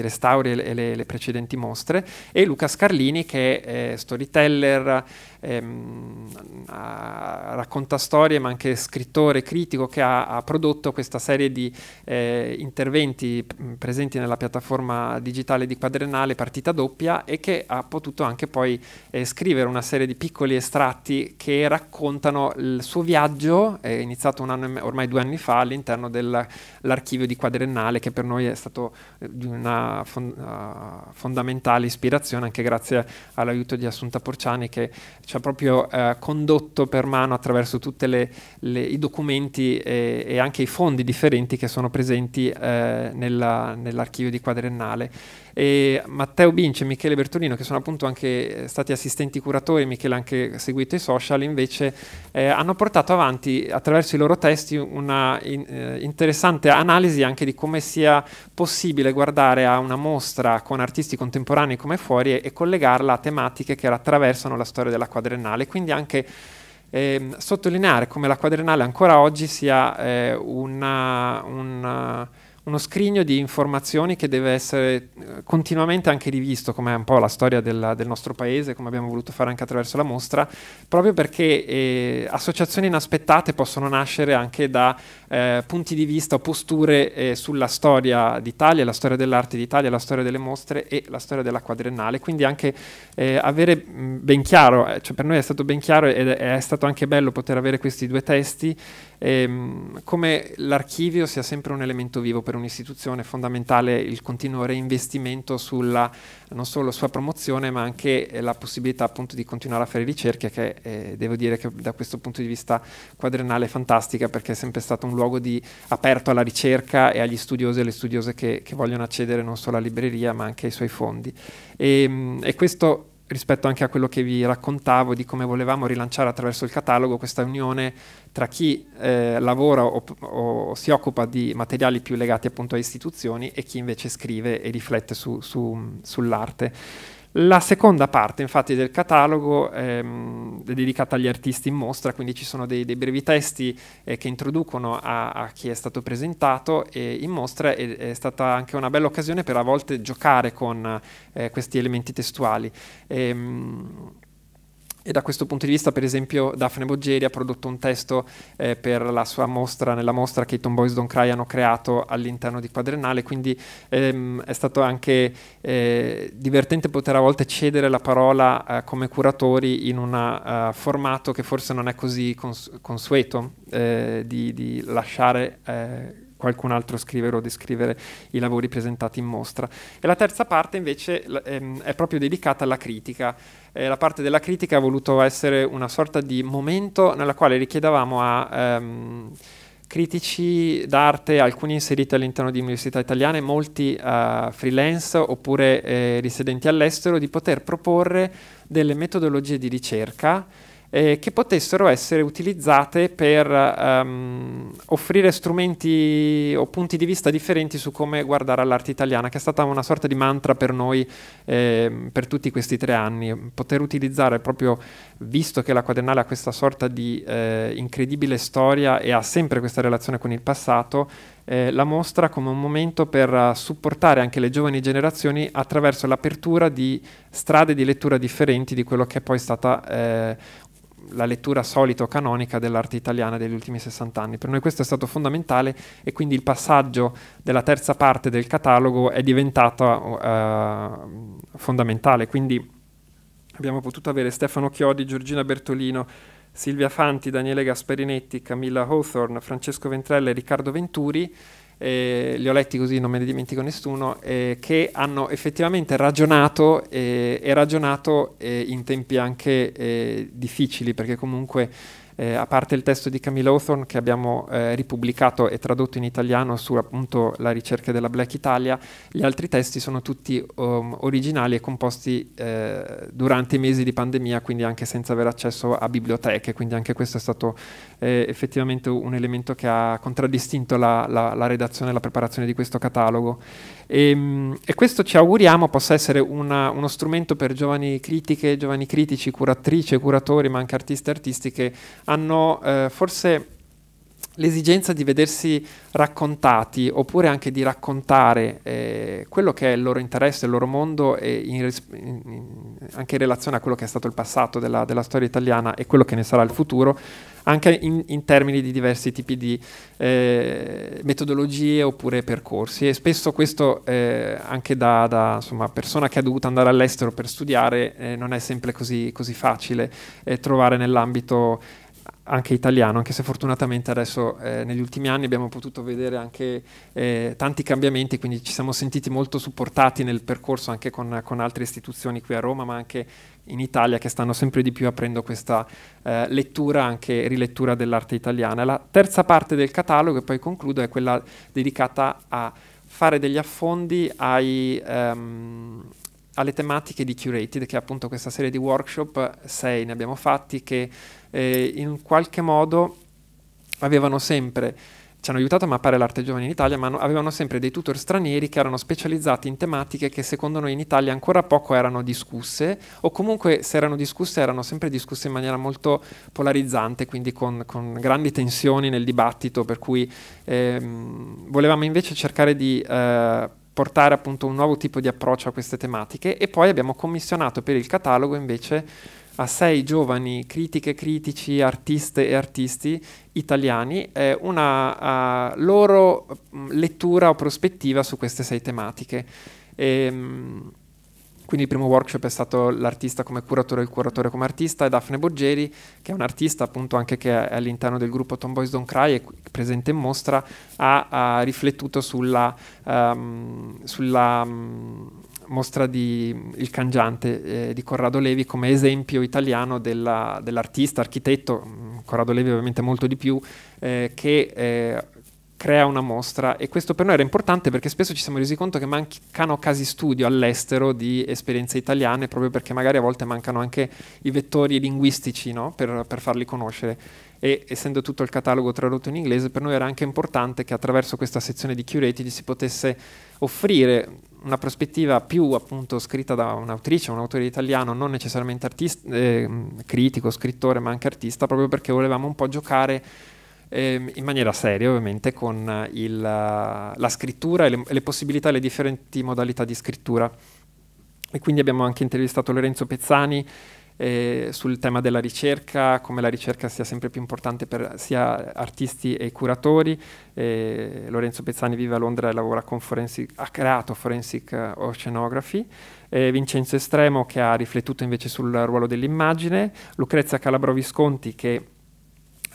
restauri e le, le, precedenti mostre, e Luca Scarlini che è eh, storyteller, ehm, racconta storie, ma anche scrittore critico che ha, ha prodotto questa serie di eh, interventi mm, presenti nella piattaforma digitale di Quadrenale Partita Doppia e che ha potuto anche poi eh, scrivere una serie di piccoli estratti che raccontano il suo viaggio, eh, iniziato anno, ormai due anni fa all'interno dell'archivio di Quadrenale che per noi è stato eh, di una fond- uh, ah, fondamentale ispirazione anche grazie all'aiuto di Assunta Porciani che ci ci cioè, ha proprio eh, condotto per mano attraverso tutti i documenti e, e, anche i fondi differenti che sono presenti eh, nell'archivio di Quadrennale. E Matteo Binci e Michele Bertolino, che sono appunto anche eh, stati assistenti curatori, Michele ha anche seguito i social, invece eh, hanno portato avanti attraverso i loro testi una in, eh, interessante analisi anche di come sia possibile guardare a una mostra con artisti contemporanei come fuori e, e collegarla a tematiche che attraversano la storia della quadrennale. Quindi anche ehm, sottolineare come la quadrennale ancora oggi sia eh, una, una uno scrigno di informazioni che deve essere eh, continuamente anche rivisto, come è un po' la storia della, del nostro paese, come abbiamo voluto fare anche attraverso la mostra, proprio perché eh, associazioni inaspettate possono nascere anche da eh, punti di vista o posture eh, sulla storia d'Italia, la storia dell'arte d'Italia, la storia delle mostre e la storia della quadriennale. Quindi anche eh, avere ben chiaro, eh, cioè per noi è stato ben chiaro ed è, è stato anche bello poter avere questi due testi, ehm, come l'archivio sia sempre un elemento vivo per per un'istituzione è fondamentale il continuo reinvestimento sulla non solo sua promozione ma anche eh, la possibilità appunto di continuare a fare ricerche che eh, devo dire che da questo punto di vista quadrennale è fantastica perché è sempre stato un luogo di, aperto alla ricerca e agli studiosi e alle studiose che, che vogliono accedere non solo alla libreria ma anche ai suoi fondi. E, ehm, e questo rispetto anche a quello che vi raccontavo di come volevamo rilanciare attraverso il catalogo questa unione tra chi eh, lavora o, o, si occupa di materiali più legati appunto a istituzioni e chi invece scrive e riflette su, su, sull'arte. La seconda parte infatti del catalogo ehm, è dedicata agli artisti in mostra, quindi ci sono dei, dei brevi testi eh, che introducono a, a, chi è stato presentato e eh, in mostra è, è, stata anche una bella occasione per a volte giocare con eh, questi elementi testuali. Ehm, e da questo punto di vista, per esempio, Daphne Boggeri ha prodotto un testo eh, per la sua mostra, nella mostra che i Tomboys Don't Cry hanno creato all'interno di Quadrennale, quindi ehm, è stato anche eh, divertente poter a volte cedere la parola eh, come curatori in un uh, eh, formato che forse non è così cons- consueto, eh, di, di, lasciare eh, qualcun altro scrivere o descrivere i lavori presentati in mostra. E la terza parte invece ehm, è proprio dedicata alla critica. Eh, la parte della critica ha voluto essere una sorta di momento nella quale richiedevamo a ehm, critici d'arte, alcuni inseriti all'interno di università italiane, molti eh, freelance oppure eh, risidenti all'estero, di poter proporre delle metodologie di ricerca eh, che potessero essere utilizzate per ehm, offrire strumenti o punti di vista differenti su come guardare all'arte italiana, che è stata una sorta di mantra per noi eh, per tutti questi tre anni, poter utilizzare proprio, visto che la quadennale ha questa sorta di eh, incredibile storia e ha sempre questa relazione con il passato, eh, la mostra come un momento per supportare anche le giovani generazioni attraverso l'apertura di strade di lettura differenti di quello che è poi stata eh, la lettura solito canonica dell'arte italiana degli ultimi 60 anni. Per noi questo è stato fondamentale e quindi il passaggio della terza parte del catalogo è diventato uh, fondamentale. Quindi abbiamo potuto avere Stefano Chiodi, Giorgina Bertolino, Silvia Fanti, Daniele Gasperinetti, Camilla Hawthorne, Francesco Ventrella e Riccardo Venturi eh, li ho letti così, non me ne dimentico nessuno, eh, che hanno effettivamente ragionato eh, e ragionato eh, in tempi anche eh, difficili, perché comunque eh, a parte il testo di Camille Hawthorne che abbiamo eh, ripubblicato e tradotto in italiano su appunto la ricerca della Black Italia, gli altri testi sono tutti um, originali e composti eh, durante i mesi di pandemia, quindi anche senza avere accesso a biblioteche, quindi anche questo è stato eh, effettivamente un elemento che ha contraddistinto la, la, la redazione e la preparazione di questo catalogo. E, ehm, e, questo ci auguriamo possa essere una, uno strumento per giovani critiche, giovani critici, curatrici, curatori, ma anche artiste e artistiche, hanno eh, forse l'esigenza di vedersi raccontati oppure anche di raccontare eh, quello che è il loro interesse, il loro mondo in in, in, anche in relazione a quello che è stato il passato della, della, storia italiana e quello che ne sarà il futuro, anche in, termini di diversi tipi di eh, metodologie oppure percorsi. E spesso questo eh, anche da, da insomma, persona che ha dovuto andare all'estero per studiare eh, non è sempre così, così facile eh, trovare nell'ambito anche italiano, anche se fortunatamente adesso eh, negli ultimi anni abbiamo potuto vedere anche eh, tanti cambiamenti, quindi ci siamo sentiti molto supportati nel percorso anche con, con, altre istituzioni qui a Roma, ma anche in Italia che stanno sempre di più aprendo questa eh, lettura, anche rilettura dell'arte italiana. La terza parte del catalogo, e poi concludo, è quella dedicata a fare degli affondi ai... Um, alle tematiche di Curated, che è appunto questa serie di workshop, sei ne abbiamo fatti, che eh, in qualche modo avevano sempre ci hanno aiutato a mappare l'arte giovane in Italia, ma avevano sempre dei tutor stranieri che erano specializzati in tematiche che secondo noi in Italia ancora poco erano discusse, o comunque se erano discusse erano sempre discusse in maniera molto polarizzante, quindi con, con grandi tensioni nel dibattito, per cui ehm, volevamo invece cercare di... Eh, portare appunto un nuovo tipo di approccio a queste tematiche e poi abbiamo commissionato per il catalogo invece a sei giovani critiche, critici, artiste e artisti italiani eh, una uh, loro mm, lettura o prospettiva su queste sei tematiche. E, ehm, quindi il primo workshop è stato l'artista come curatore e il curatore come artista, e Daphne Boggeri, che è un artista appunto anche che è all'interno del gruppo Tomboys Don't Cry e presente in mostra, ha, ha riflettuto sulla, um, sulla um, mostra di Il cangiante eh, di Corrado Levi come esempio italiano della, dell'artista, architetto, mm, Corrado Levi ovviamente molto di più, eh, che eh, crea una mostra e questo per noi era importante perché spesso ci siamo resi conto che mancano casi studio all'estero di esperienze italiane proprio perché magari a volte mancano anche i vettori linguistici no? per, per, farli conoscere e essendo tutto il catalogo tradotto in inglese per noi era anche importante che attraverso questa sezione di Curated si potesse offrire una prospettiva più appunto scritta da un'autrice un autore italiano, non necessariamente artista, eh, critico, scrittore, ma anche artista, proprio perché volevamo un po' giocare eh, in maniera seria ovviamente con il, la scrittura e le, le possibilità e le differenti modalità di scrittura. E quindi abbiamo anche intervistato Lorenzo Pezzani, eh, sul tema della ricerca, come la ricerca sia sempre più importante per sia artisti e curatori. Eh, Lorenzo Pezzani vive a Londra e lavora con forensic, ha creato Forensic eh, Oceanography. Eh, Vincenzo Estremo che ha riflettuto invece sul ruolo dell'immagine, Lucrezia Calabro Visconti che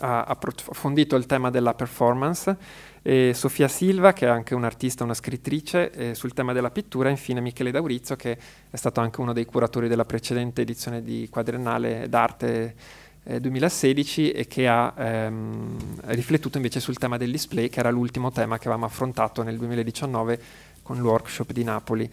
ha approfondito il tema della performance e Sofia Silva, che è anche un'artista, una scrittrice eh, sul tema della pittura, e infine Michele D'Aurizio, che è stato anche uno dei curatori della precedente edizione di Quadrennale d'Arte eh, 2016 e che ha ehm, riflettuto invece sul tema del display, che era l'ultimo tema che avevamo affrontato nel 2019 con il workshop di Napoli.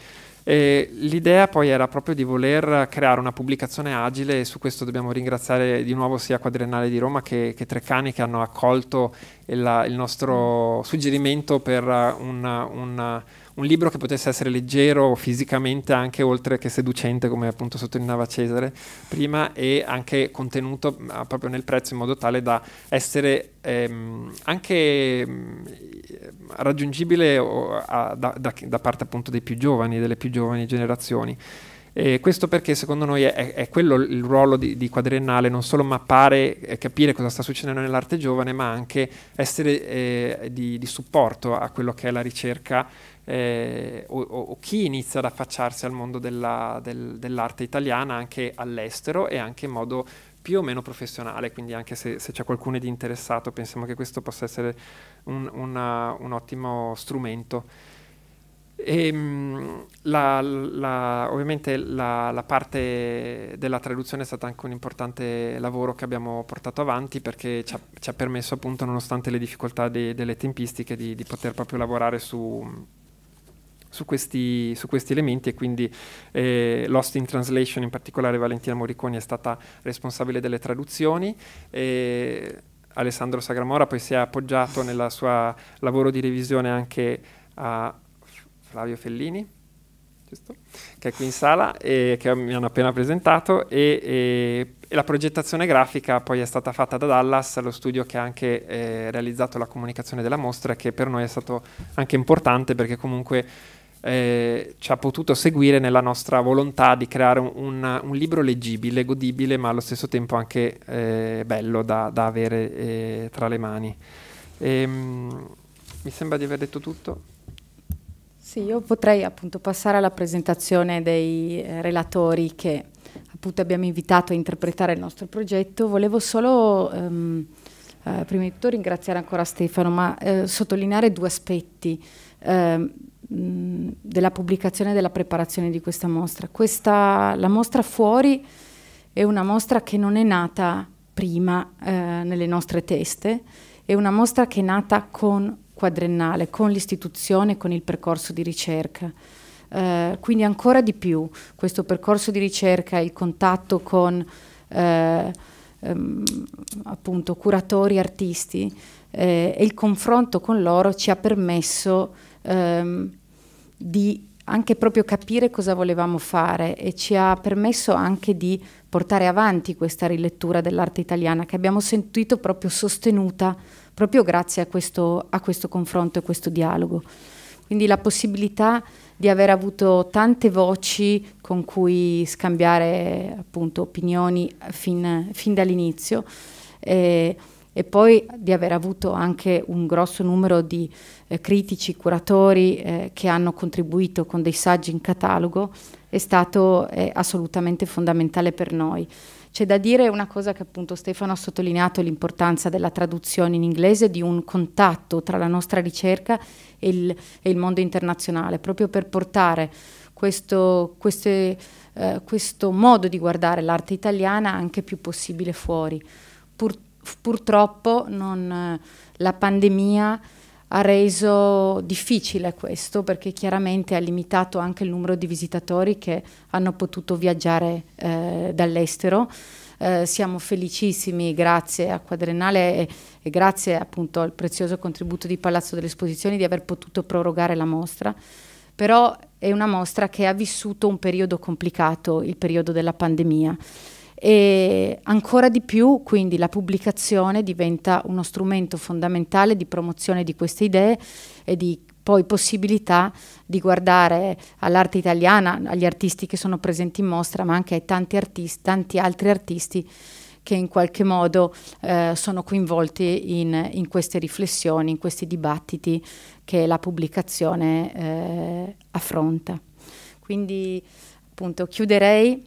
E l'idea poi era proprio di voler creare una pubblicazione agile e su questo dobbiamo ringraziare di nuovo sia Quadriennale di Roma che, che Treccani che hanno accolto il, il nostro suggerimento per una, una un libro che potesse essere leggero fisicamente anche oltre che seducente, come appunto sottolineava Cesare prima, e anche contenuto proprio nel prezzo in modo tale da essere ehm, anche ehm, raggiungibile a, da, da, da, parte appunto dei più giovani, delle più giovani generazioni. E questo perché secondo noi è, è quello il ruolo di, di, quadriennale, non solo mappare e capire cosa sta succedendo nell'arte giovane, ma anche essere eh, di, di supporto a quello che è la ricerca eh, o, o, chi inizia ad affacciarsi al mondo della, del, dell'arte italiana anche all'estero e anche in modo più o meno professionale, quindi anche se, se c'è qualcuno di interessato pensiamo che questo possa essere un, una, un ottimo strumento. E, ehm, la, la, ovviamente la, la, parte della traduzione è stata anche un importante lavoro che abbiamo portato avanti perché ci ha, ci ha permesso appunto, nonostante le difficoltà de, delle tempistiche, di, di poter proprio lavorare su, su questi, su questi elementi e quindi eh, Lost in Translation, in particolare Valentina Morriconi è stata responsabile delle traduzioni. Eh, Alessandro Sagramora poi si è appoggiato nel suo lavoro di revisione anche a Flavio Fellini, giusto? che è qui in sala e che mi hanno appena presentato e, e, e, la progettazione grafica poi è stata fatta da Dallas, lo studio che ha anche eh, realizzato la comunicazione della mostra che per noi è stato anche importante perché comunque eh, ci ha potuto seguire nella nostra volontà di creare un, un, un libro leggibile, godibile, ma allo stesso tempo anche eh, bello da, da avere eh, tra le mani. E, ehm, mh, mi sembra di aver detto tutto. Sì, io potrei appunto passare alla presentazione dei eh, relatori che appunto abbiamo invitato a interpretare il nostro progetto. Volevo solo... Um, eh, prima di tutto ringraziare ancora Stefano, ma eh, sottolineare due aspetti. Eh, della pubblicazione e della preparazione di questa mostra. Questa, la mostra fuori è una mostra che non è nata prima eh, nelle nostre teste, è una mostra che è nata con quadrennale, con l'istituzione, con il percorso di ricerca. Eh, quindi ancora di più questo percorso di ricerca, il contatto con eh, ehm, appunto curatori, artisti eh, e il confronto con loro ci ha permesso ehm, di anche proprio capire cosa volevamo fare e ci ha permesso anche di portare avanti questa rilettura dell'arte italiana che abbiamo sentito proprio sostenuta proprio grazie a questo, a questo confronto e questo dialogo. Quindi la possibilità di aver avuto tante voci con cui scambiare appunto opinioni fin, fin dall'inizio. Eh, e poi di aver avuto anche un grosso numero di eh, critici, curatori eh, che hanno contribuito con dei saggi in catalogo è stato eh, assolutamente fondamentale per noi. C'è da dire una cosa che appunto Stefano ha sottolineato, l'importanza della traduzione in inglese, di un contatto tra la nostra ricerca e il, e il mondo internazionale, proprio per portare questo, queste, eh, questo modo di guardare l'arte italiana anche più possibile fuori purtroppo non, eh, la pandemia ha reso difficile questo perché chiaramente ha limitato anche il numero di visitatori che hanno potuto viaggiare eh, dall'estero. Eh, siamo felicissimi, grazie a Quadrenale e, e, grazie appunto al prezioso contributo di Palazzo delle Esposizioni di aver potuto prorogare la mostra, però è una mostra che ha vissuto un periodo complicato, il periodo della pandemia. E ancora di più, quindi, la pubblicazione diventa uno strumento fondamentale di promozione di queste idee e di poi possibilità di guardare all'arte italiana, agli artisti che sono presenti in mostra, ma anche ai tanti, artisti, tanti altri artisti che in qualche modo eh, sono coinvolti in, in, queste riflessioni, in questi dibattiti che la pubblicazione eh, affronta. Quindi appunto chiuderei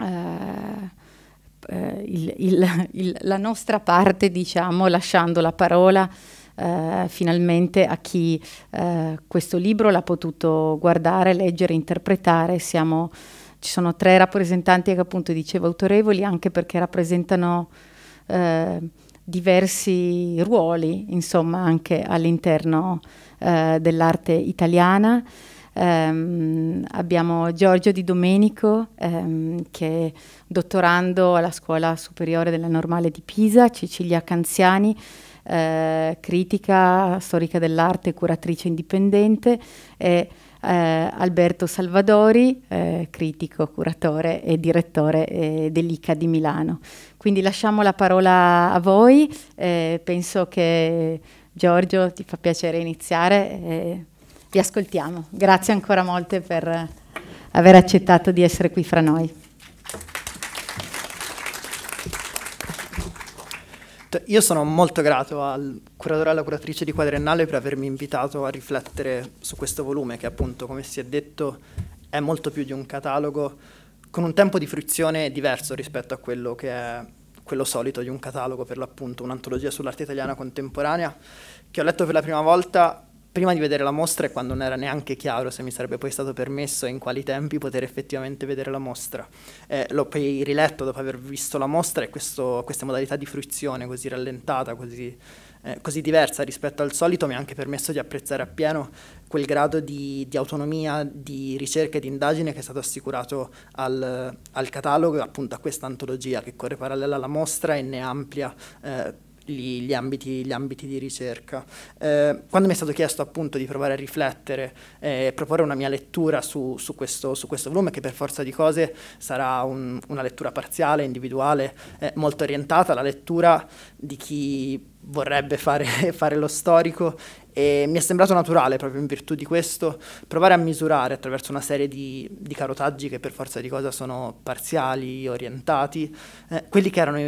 eh, eh, il, il, il, la nostra parte, diciamo, lasciando la parola eh, finalmente a chi eh, questo libro l'ha potuto guardare, leggere, interpretare. Siamo, ci sono tre rappresentanti che appunto dicevo autorevoli anche perché rappresentano eh, diversi ruoli, insomma, anche all'interno eh, dell'arte italiana. Um, abbiamo Giorgio Di Domenico, um, che è dottorando alla Scuola Superiore della Normale di Pisa, Cecilia Canziani, uh, critica, storica dell'arte, e curatrice indipendente, e uh, Alberto Salvadori, uh, critico, curatore e direttore dell'ICA di Milano. Quindi lasciamo la parola a voi, penso che Giorgio ti fa piacere iniziare vi ascoltiamo. Grazie ancora molte per aver accettato di essere qui fra noi. Io sono molto grato al curatore e alla curatrice di Quadriennale per avermi invitato a riflettere su questo volume che appunto, come si è detto, è molto più di un catalogo con un tempo di fruizione diverso rispetto a quello che è quello solito di un catalogo per l'appunto, un'antologia sull'arte italiana contemporanea, che ho letto per la prima volta prima di vedere la mostra e quando non era neanche chiaro se mi sarebbe poi stato permesso e in quali tempi poter effettivamente vedere la mostra. Eh, l'ho poi riletto dopo aver visto la mostra e questo, questa modalità di fruizione così rallentata, così, eh, così, diversa rispetto al solito mi ha anche permesso di apprezzare appieno quel grado di, di autonomia, di ricerca e di indagine che è stato assicurato al, al catalogo e appunto a questa antologia che corre parallela alla mostra e ne amplia eh, gli, gli, ambiti, gli ambiti, di ricerca. Eh, quando mi è stato chiesto appunto di provare a riflettere e eh, proporre una mia lettura su, su, questo, su, questo, volume, che per forza di cose sarà un, una lettura parziale, individuale, eh, molto orientata alla lettura di chi vorrebbe fare, fare lo storico e mi è sembrato naturale, proprio in virtù di questo, provare a misurare attraverso una serie di, di carotaggi che per forza di cosa sono parziali, orientati, eh, quelli che erano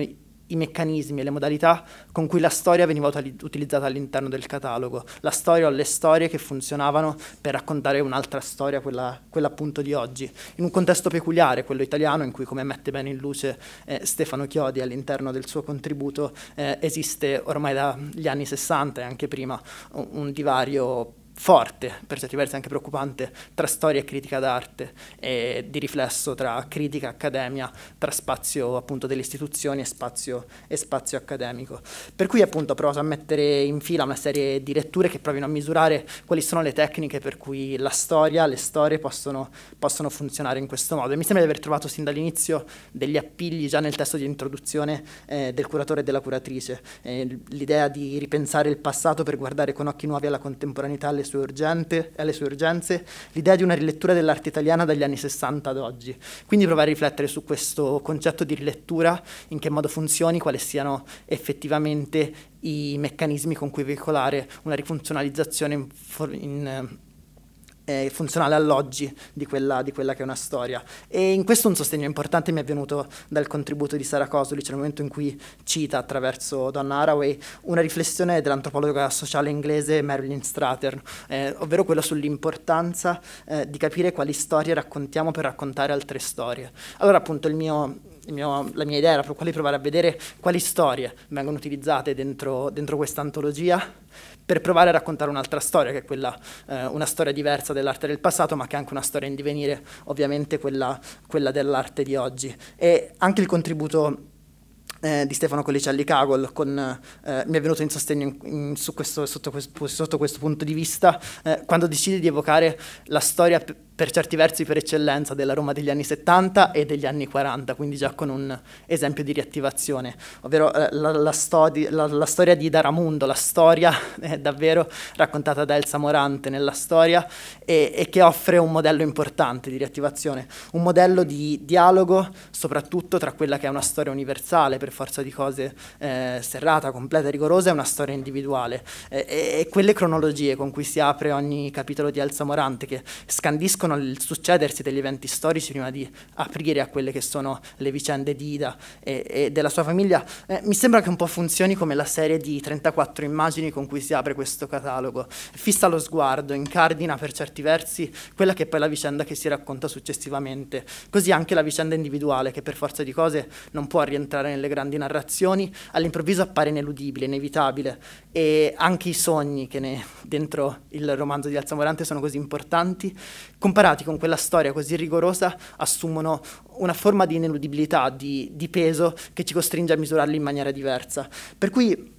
i meccanismi e le modalità con cui la storia veniva utilizzata all'interno del catalogo, la storia o le storie che funzionavano per raccontare un'altra storia, quella, quella appunto di oggi, in un contesto peculiare, quello italiano, in cui come mette bene in luce eh, Stefano Chiodi all'interno del suo contributo eh, esiste ormai dagli anni 60 e anche prima un, un divario forte, per certi versi anche preoccupante, tra storia e critica d'arte e di riflesso tra critica e accademia, tra spazio appunto delle istituzioni e spazio, e spazio accademico. Per cui appunto ho provato a mettere in fila una serie di letture che provino a misurare quali sono le tecniche per cui la storia, le storie possono, possono funzionare in questo modo. E mi sembra di aver trovato sin dall'inizio degli appigli già nel testo di introduzione eh, del curatore e della curatrice, eh, l'idea di ripensare il passato per guardare con occhi nuovi alla contemporaneità, alle sue, urgente, alle sue urgenze, l'idea di una rilettura dell'arte italiana dagli anni 60 ad oggi. Quindi provare a riflettere su questo concetto di rilettura, in che modo funzioni, quali siano effettivamente i meccanismi con cui veicolare una rifunzionalizzazione in, in eh, funzionale all'oggi di quella, di quella, che è una storia. E in questo un sostegno importante mi è venuto dal contributo di Sara Cosulic cioè nel momento in cui cita attraverso Donna Haraway una riflessione dell'antropologa sociale inglese Marilyn Strater, eh, ovvero quella sull'importanza eh, di capire quali storie raccontiamo per raccontare altre storie. Allora appunto il mio, mio, la mia idea era proprio quella di provare a vedere quali storie vengono utilizzate dentro, dentro questa antologia per provare a raccontare un'altra storia, che è quella, eh, una storia diversa dell'arte del passato, ma che è anche una storia in divenire, ovviamente quella, quella dell'arte di oggi. E anche il contributo eh, di Stefano Collicelli Cagol eh, mi è venuto in sostegno in, in, su questo, sotto, questo, sotto, questo, punto di vista eh, quando decide di evocare la storia per certi versi per eccellenza della Roma degli anni 70 e degli anni 40, quindi già con un esempio di riattivazione, ovvero eh, la, la, stori, la, la, storia di Daramundo, la storia eh, davvero raccontata da Elsa Morante nella storia e, e, che offre un modello importante di riattivazione, un modello di dialogo soprattutto tra quella che è una storia universale, per forza di cose eh, serrata, completa, rigorosa, e una storia individuale e, e quelle cronologie con cui si apre ogni capitolo di Elsa Morante che scandiscono sono il succedersi degli eventi storici prima di aprire a quelle che sono le vicende di Ida e, e della sua famiglia, eh, mi sembra che un po' funzioni come la serie di 34 immagini con cui si apre questo catalogo. Fissa lo sguardo, incardina per certi versi quella che è poi la vicenda che si racconta successivamente, così anche la vicenda individuale che per forza di cose non può rientrare nelle grandi narrazioni, all'improvviso appare ineludibile, inevitabile e anche i sogni che ne, dentro il romanzo di Alzamorante sono così importanti, compare separati con quella storia così rigorosa assumono una forma di ineludibilità, di, di peso che ci costringe a misurarli in maniera diversa. Per cui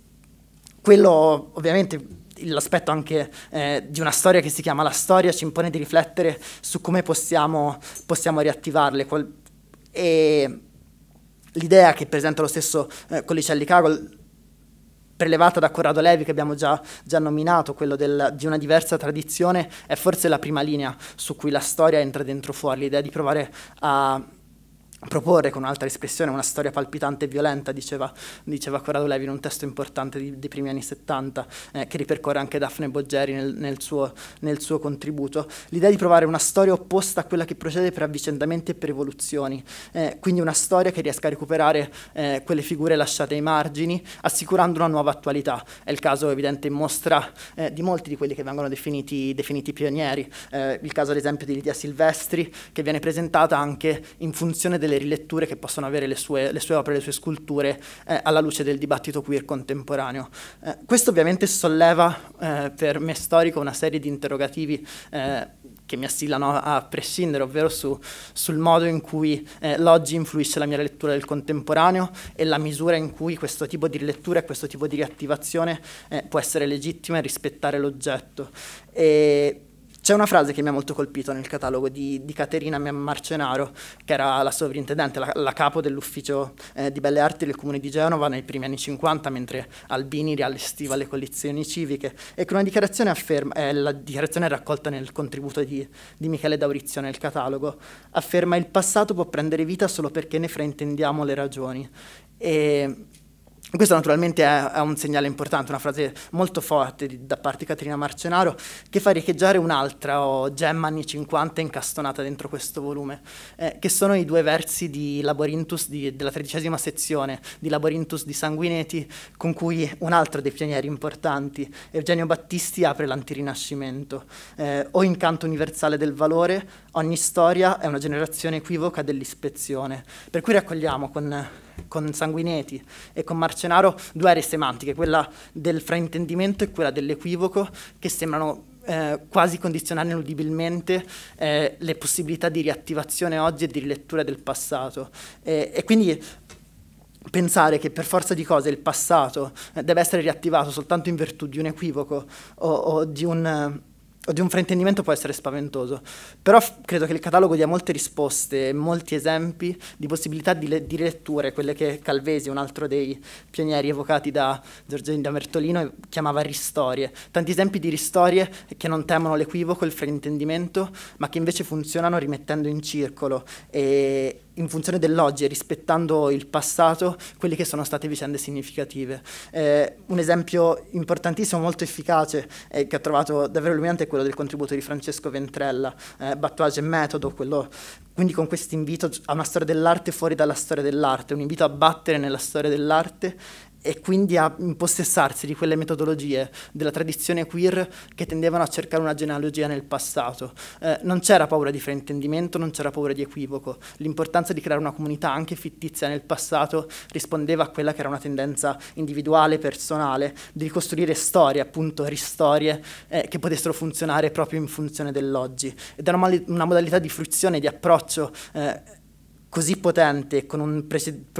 quello ovviamente l'aspetto anche eh, di una storia che si chiama La storia ci impone di riflettere su come possiamo, possiamo riattivarle. Qual- e l'idea che presenta lo stesso eh, Colicelli Cagol prelevata da Corrado Levi, che abbiamo già, già nominato, quello del, di una diversa tradizione, è forse la prima linea su cui la storia entra dentro fuori, l'idea di provare a proporre con un'altra espressione una storia palpitante e violenta, diceva, diceva Corrado Levi in un testo importante di, dei primi anni 70, eh, che ripercorre anche Daphne Boggeri nel, nel, suo, nel suo, contributo, l'idea di provare una storia opposta a quella che procede per avvicendamenti e per evoluzioni, eh, quindi una storia che riesca a recuperare eh, quelle figure lasciate ai margini, assicurando una nuova attualità. È il caso evidente in mostra eh, di molti di quelli che vengono definiti, definiti pionieri, eh, il caso ad esempio di Lidia Silvestri, che viene presentata anche in funzione del le riletture che possono avere le sue, le sue opere, le sue sculture eh, alla luce del dibattito queer contemporaneo. Eh, questo ovviamente solleva eh, per me storico una serie di interrogativi eh, che mi assillano a prescindere, ovvero su, sul modo in cui eh, l'oggi influisce la mia lettura del contemporaneo e la misura in cui questo tipo di lettura e questo tipo di riattivazione eh, può essere legittima e rispettare l'oggetto. E c'è una frase che mi ha molto colpito nel catalogo di, di Caterina Marcenaro, che era la sovrintendente, la, la capo dell'ufficio eh, di belle arti del comune di Genova nei primi anni 50, mentre Albini riallestiva le collezioni civiche, e che una dichiarazione afferma, eh, la dichiarazione è raccolta nel contributo di, di Michele Daurizio nel catalogo, afferma il passato può prendere vita solo perché ne fraintendiamo le ragioni. E questo naturalmente è, un segnale importante, una frase molto forte di, da parte di Caterina Marcenaro che fa riecheggiare un'altra oh, gemma anni 50 incastonata dentro questo volume, eh, che sono i due versi di Laborintus di, della tredicesima sezione, di Laborintus di Sanguinetti, con cui un altro dei pionieri importanti, Eugenio Battisti, apre l'antirinascimento. Eh, o incanto universale del valore, ogni storia è una generazione equivoca dell'ispezione. Per cui raccogliamo con con Sanguinetti e con Marcenaro due aree semantiche, quella del fraintendimento e quella dell'equivoco, che sembrano eh, quasi condizionare inudibilmente eh, le possibilità di riattivazione oggi e di rilettura del passato. Eh, e quindi pensare che per forza di cose il passato eh, deve essere riattivato soltanto in virtù di un equivoco o, o di un o di un fraintendimento può essere spaventoso, però f- credo che il catalogo dia molte risposte, molti esempi di possibilità di, le- di riletture, quelle che Calvesi, un altro dei pionieri evocati da Giorgio da Mertolino, chiamava ristorie, tanti esempi di ristorie che non temono l'equivoco, il fraintendimento, ma che invece funzionano rimettendo in circolo e, in funzione dell'oggi e rispettando il passato quelle che sono state vicende significative. Eh, un esempio importantissimo, molto efficace, eh, che ho trovato davvero illuminante è quello del contributo di Francesco Ventrella, eh, Battuage e Metodo, quello, quindi con questo invito a una storia dell'arte fuori dalla storia dell'arte, un invito a battere nella storia dell'arte e quindi a impossessarsi di quelle metodologie della tradizione queer che tendevano a cercare una genealogia nel passato. Eh, non c'era paura di fraintendimento, non c'era paura di equivoco. L'importanza di creare una comunità anche fittizia nel passato rispondeva a quella che era una tendenza individuale, personale, di ricostruire storie, appunto ristorie, eh, che potessero funzionare proprio in funzione dell'oggi. Ed era una, modalità di fruizione, di approccio. Eh, così potente, con, un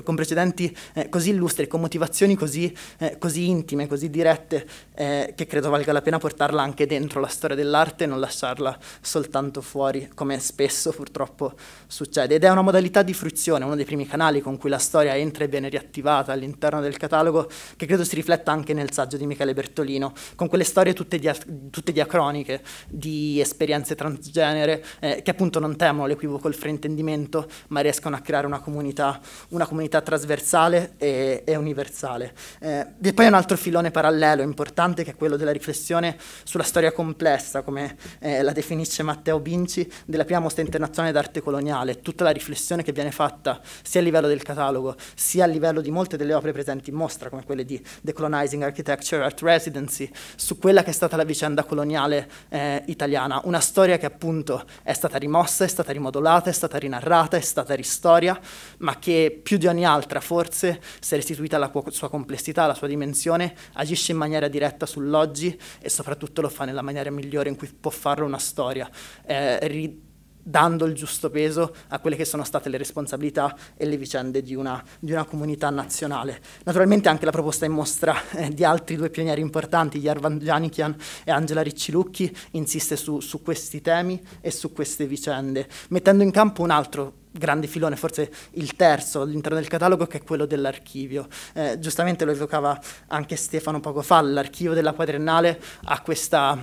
con precedenti eh, così illustri, con motivazioni così, eh, così intime, così dirette, eh, che credo valga la pena portarla anche dentro la storia dell'arte e non lasciarla soltanto fuori, come spesso purtroppo succede. Ed è una modalità di fruizione, uno dei primi canali con cui la storia entra e viene riattivata all'interno del catalogo, che credo si rifletta anche nel saggio di Michele Bertolino, con quelle storie tutte, dia- tutte diacroniche di esperienze transgenere, eh, che appunto non temono l'equivoco, il fraintendimento, ma riescono riescano a creare una comunità, una comunità trasversale e, e universale. Eh, e poi un altro filone parallelo importante che è quello della riflessione sulla storia complessa, come eh, la definisce Matteo Binci, della prima mostra internazionale d'arte coloniale, tutta la riflessione che viene fatta sia a livello del catalogo, sia a livello di molte delle opere presenti in mostra, come quelle di Decolonizing Architecture Art Residency, su quella che è stata la vicenda coloniale eh, italiana, una storia che appunto è stata rimossa, è stata rimodulata, è stata rinarrata, è stata riscritta storia, ma che più di ogni altra forse, se restituita alla sua complessità, alla sua dimensione, agisce in maniera diretta sull'oggi e soprattutto lo fa nella maniera migliore in cui può farlo una storia. Eh, ri- il giusto peso a quelle che sono state le responsabilità e le vicende di una, di una comunità nazionale. Naturalmente anche la proposta in mostra eh, di altri due pionieri importanti, Jarvan Janikian e Angela Riccilucchi, insiste su, su questi temi e su queste vicende, mettendo in campo un altro grande filone, forse il terzo all'interno del catalogo, che è quello dell'archivio. Eh, giustamente lo evocava anche Stefano poco fa, l'archivio della quadriennale ha questa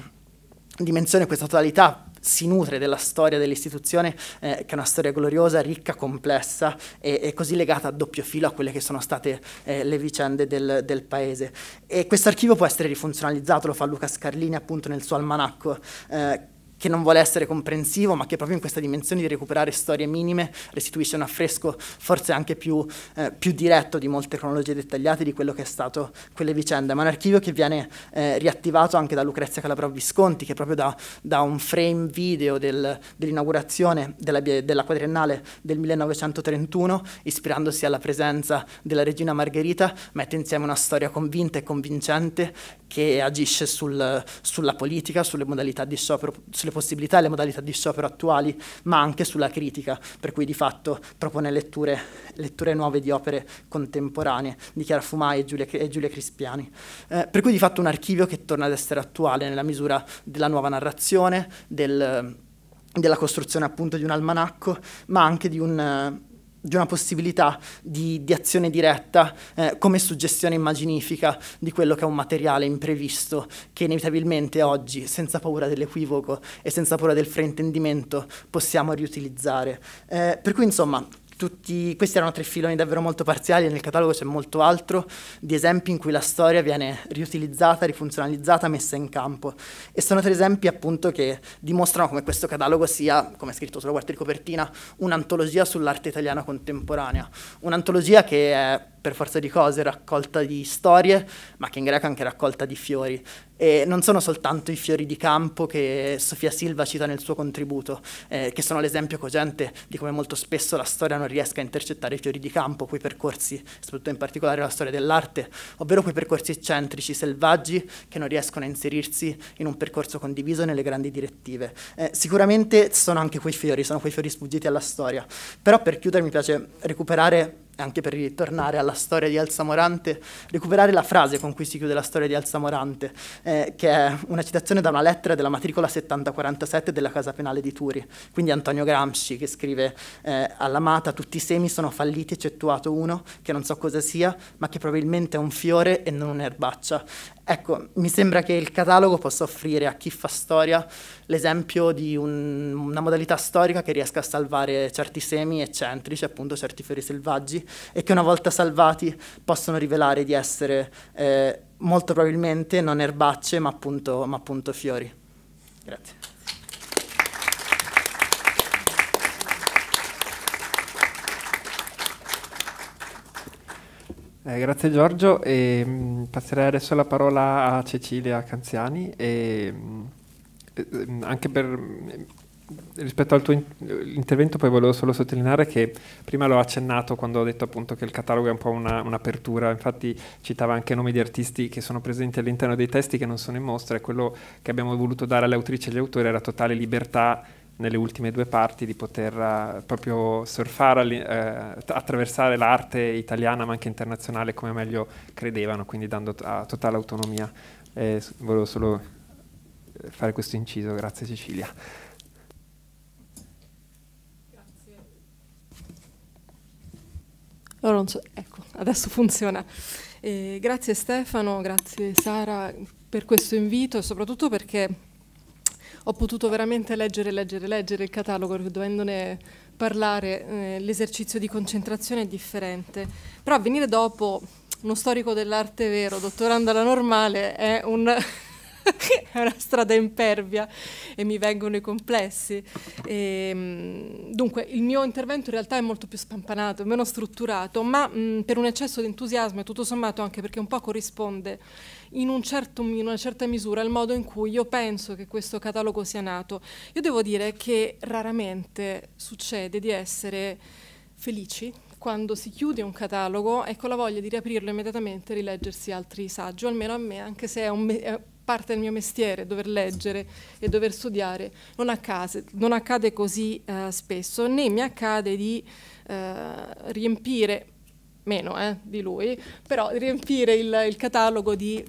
dimensione, questa totalità si nutre della storia dell'istituzione, eh, che è una storia gloriosa, ricca, complessa e, e, così legata a doppio filo a quelle che sono state eh, le vicende del, del paese. E questo archivio può essere rifunzionalizzato, lo fa Luca Scarlini appunto nel suo almanacco. Eh, che non vuole essere comprensivo, ma che proprio in questa dimensione di recuperare storie minime restituisce un affresco forse anche più, eh, più diretto di molte cronologie dettagliate di quello che è stato quelle vicende, ma un archivio che viene eh, riattivato anche da Lucrezia Calabro Visconti, che proprio da, da un frame video del, dell'inaugurazione della, della quadriennale del 1931, ispirandosi alla presenza della regina Margherita, mette insieme una storia convinta e convincente che agisce sul, sulla politica, sulle modalità di sciopero, sulle sulle possibilità e le modalità di sciopero attuali, ma anche sulla critica, per cui di fatto propone letture, letture nuove di opere contemporanee di Chiara Fumai e Giulia, e Giulia Crispiani. Eh, per cui di fatto un archivio che torna ad essere attuale nella misura della nuova narrazione, del, della costruzione appunto di un almanacco, ma anche di un di una possibilità di, di azione diretta eh, come suggestione immaginifica di quello che è un materiale imprevisto che inevitabilmente oggi, senza paura dell'equivoco e senza paura del fraintendimento, possiamo riutilizzare. Eh, per cui insomma tutti, questi erano tre filoni davvero molto parziali e nel catalogo c'è molto altro di esempi in cui la storia viene riutilizzata, rifunzionalizzata, messa in campo. E sono tre esempi appunto che dimostrano come questo catalogo sia, come è scritto sulla quarta di copertina, un'antologia sull'arte italiana contemporanea. Un'antologia che è per forza di cose raccolta di storie, ma che in greco è anche raccolta di fiori. E non sono soltanto i fiori di campo che Sofia Silva cita nel suo contributo, eh, che sono l'esempio cogente di come molto spesso la storia non riesca a intercettare i fiori di campo, quei percorsi, soprattutto in particolare la storia dell'arte, ovvero quei percorsi eccentrici, selvaggi, che non riescono a inserirsi in un percorso condiviso nelle grandi direttive. Eh, sicuramente sono anche quei fiori, sono quei fiori sfuggiti alla storia, però per chiudere mi piace recuperare anche per ritornare alla storia di Alzamorante, recuperare la frase con cui si chiude la storia di Alzamorante, eh, che è una citazione da una lettera della matricola 7047 della Casa Penale di Turi, quindi Antonio Gramsci che scrive eh, all'amata tutti i semi sono falliti eccettuato uno che non so cosa sia, ma che probabilmente è un fiore e non un'erbaccia. Ecco, mi sembra che il catalogo possa offrire a chi fa storia l'esempio di un, una modalità storica che riesca a salvare certi semi eccentrici, appunto certi fiori selvaggi, e che una volta salvati possono rivelare di essere eh, molto probabilmente non erbacce ma appunto, ma appunto fiori. Grazie. Eh, grazie Giorgio e, mh, mm, passerei adesso la parola a Cecilia Canziani e, mh, mm, eh, anche per mh, mm, rispetto al tuo in- intervento poi volevo solo sottolineare che prima l'ho accennato quando ho detto appunto che il catalogo è un po' una, un'apertura, infatti citava anche nomi di artisti che sono presenti all'interno dei testi che non sono in mostra e quello che abbiamo voluto dare alle autrici e agli autori era totale libertà nelle ultime due parti di poter uh, proprio surfare, uh, eh, t- attraversare l'arte italiana ma anche internazionale come meglio credevano, quindi dando t- totale autonomia. Eh, volevo solo eh, fare questo inciso, grazie Cecilia. Allora so, ecco, adesso funziona. Eh, grazie Stefano, grazie Sara per questo invito e soprattutto perché ho potuto veramente leggere, leggere, leggere il catalogo, dovendone parlare eh, l'esercizio di concentrazione è differente. Però venire dopo uno storico dell'arte vero, dottorando alla normale, è un... è una strada impervia e mi vengono i complessi. E, ehm, dunque, il mio intervento in realtà è molto più spampanato, meno strutturato, ma mh, per un eccesso di entusiasmo e tutto sommato anche perché un po' corrisponde in, un certo, in una certa misura al modo in cui io penso che questo catalogo sia nato. Io devo dire che raramente succede di essere felici quando si chiude un catalogo e con la voglia di riaprirlo immediatamente rileggersi altri saggi, almeno a me, anche se è un, parte del mio mestiere dover leggere e dover studiare. Non accade, non accade così eh, spesso, né mi accade di eh, riempire, meno eh, di lui, però riempire il, il catalogo di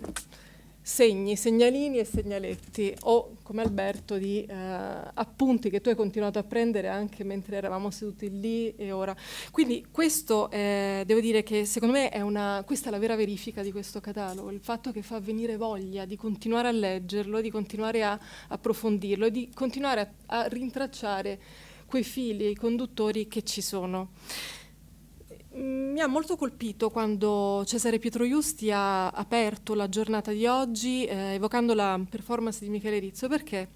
segni, segnalini e segnaletti o come Alberto di eh, appunti che tu hai continuato a prendere anche mentre eravamo seduti lì e ora. Quindi questo eh, devo dire che secondo me è una, questa è la vera verifica di questo catalogo, il fatto che fa venire voglia di continuare a leggerlo, di continuare a approfondirlo e di continuare a, a rintracciare quei fili e i conduttori che ci sono. Mm, mi ha molto colpito quando Cesare Pietro Justi ha aperto la giornata di oggi eh, evocando la performance di Michele Rizzo perché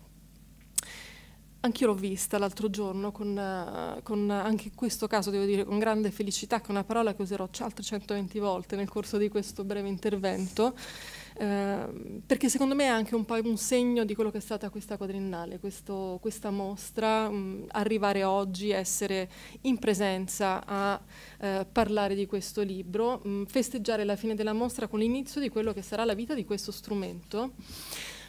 anch'io l'ho vista l'altro giorno con, eh, con, anche in questo caso devo dire con grande felicità che è una parola che userò altre 120 volte nel corso di questo breve intervento Ehm, perché secondo me è anche un un segno di quello che è stata questa quadriennale, questo, questa mostra, mh, mm, arrivare oggi, essere in presenza a eh, parlare di questo libro, mh, mm, festeggiare la fine della mostra con l'inizio di quello che sarà la vita di questo strumento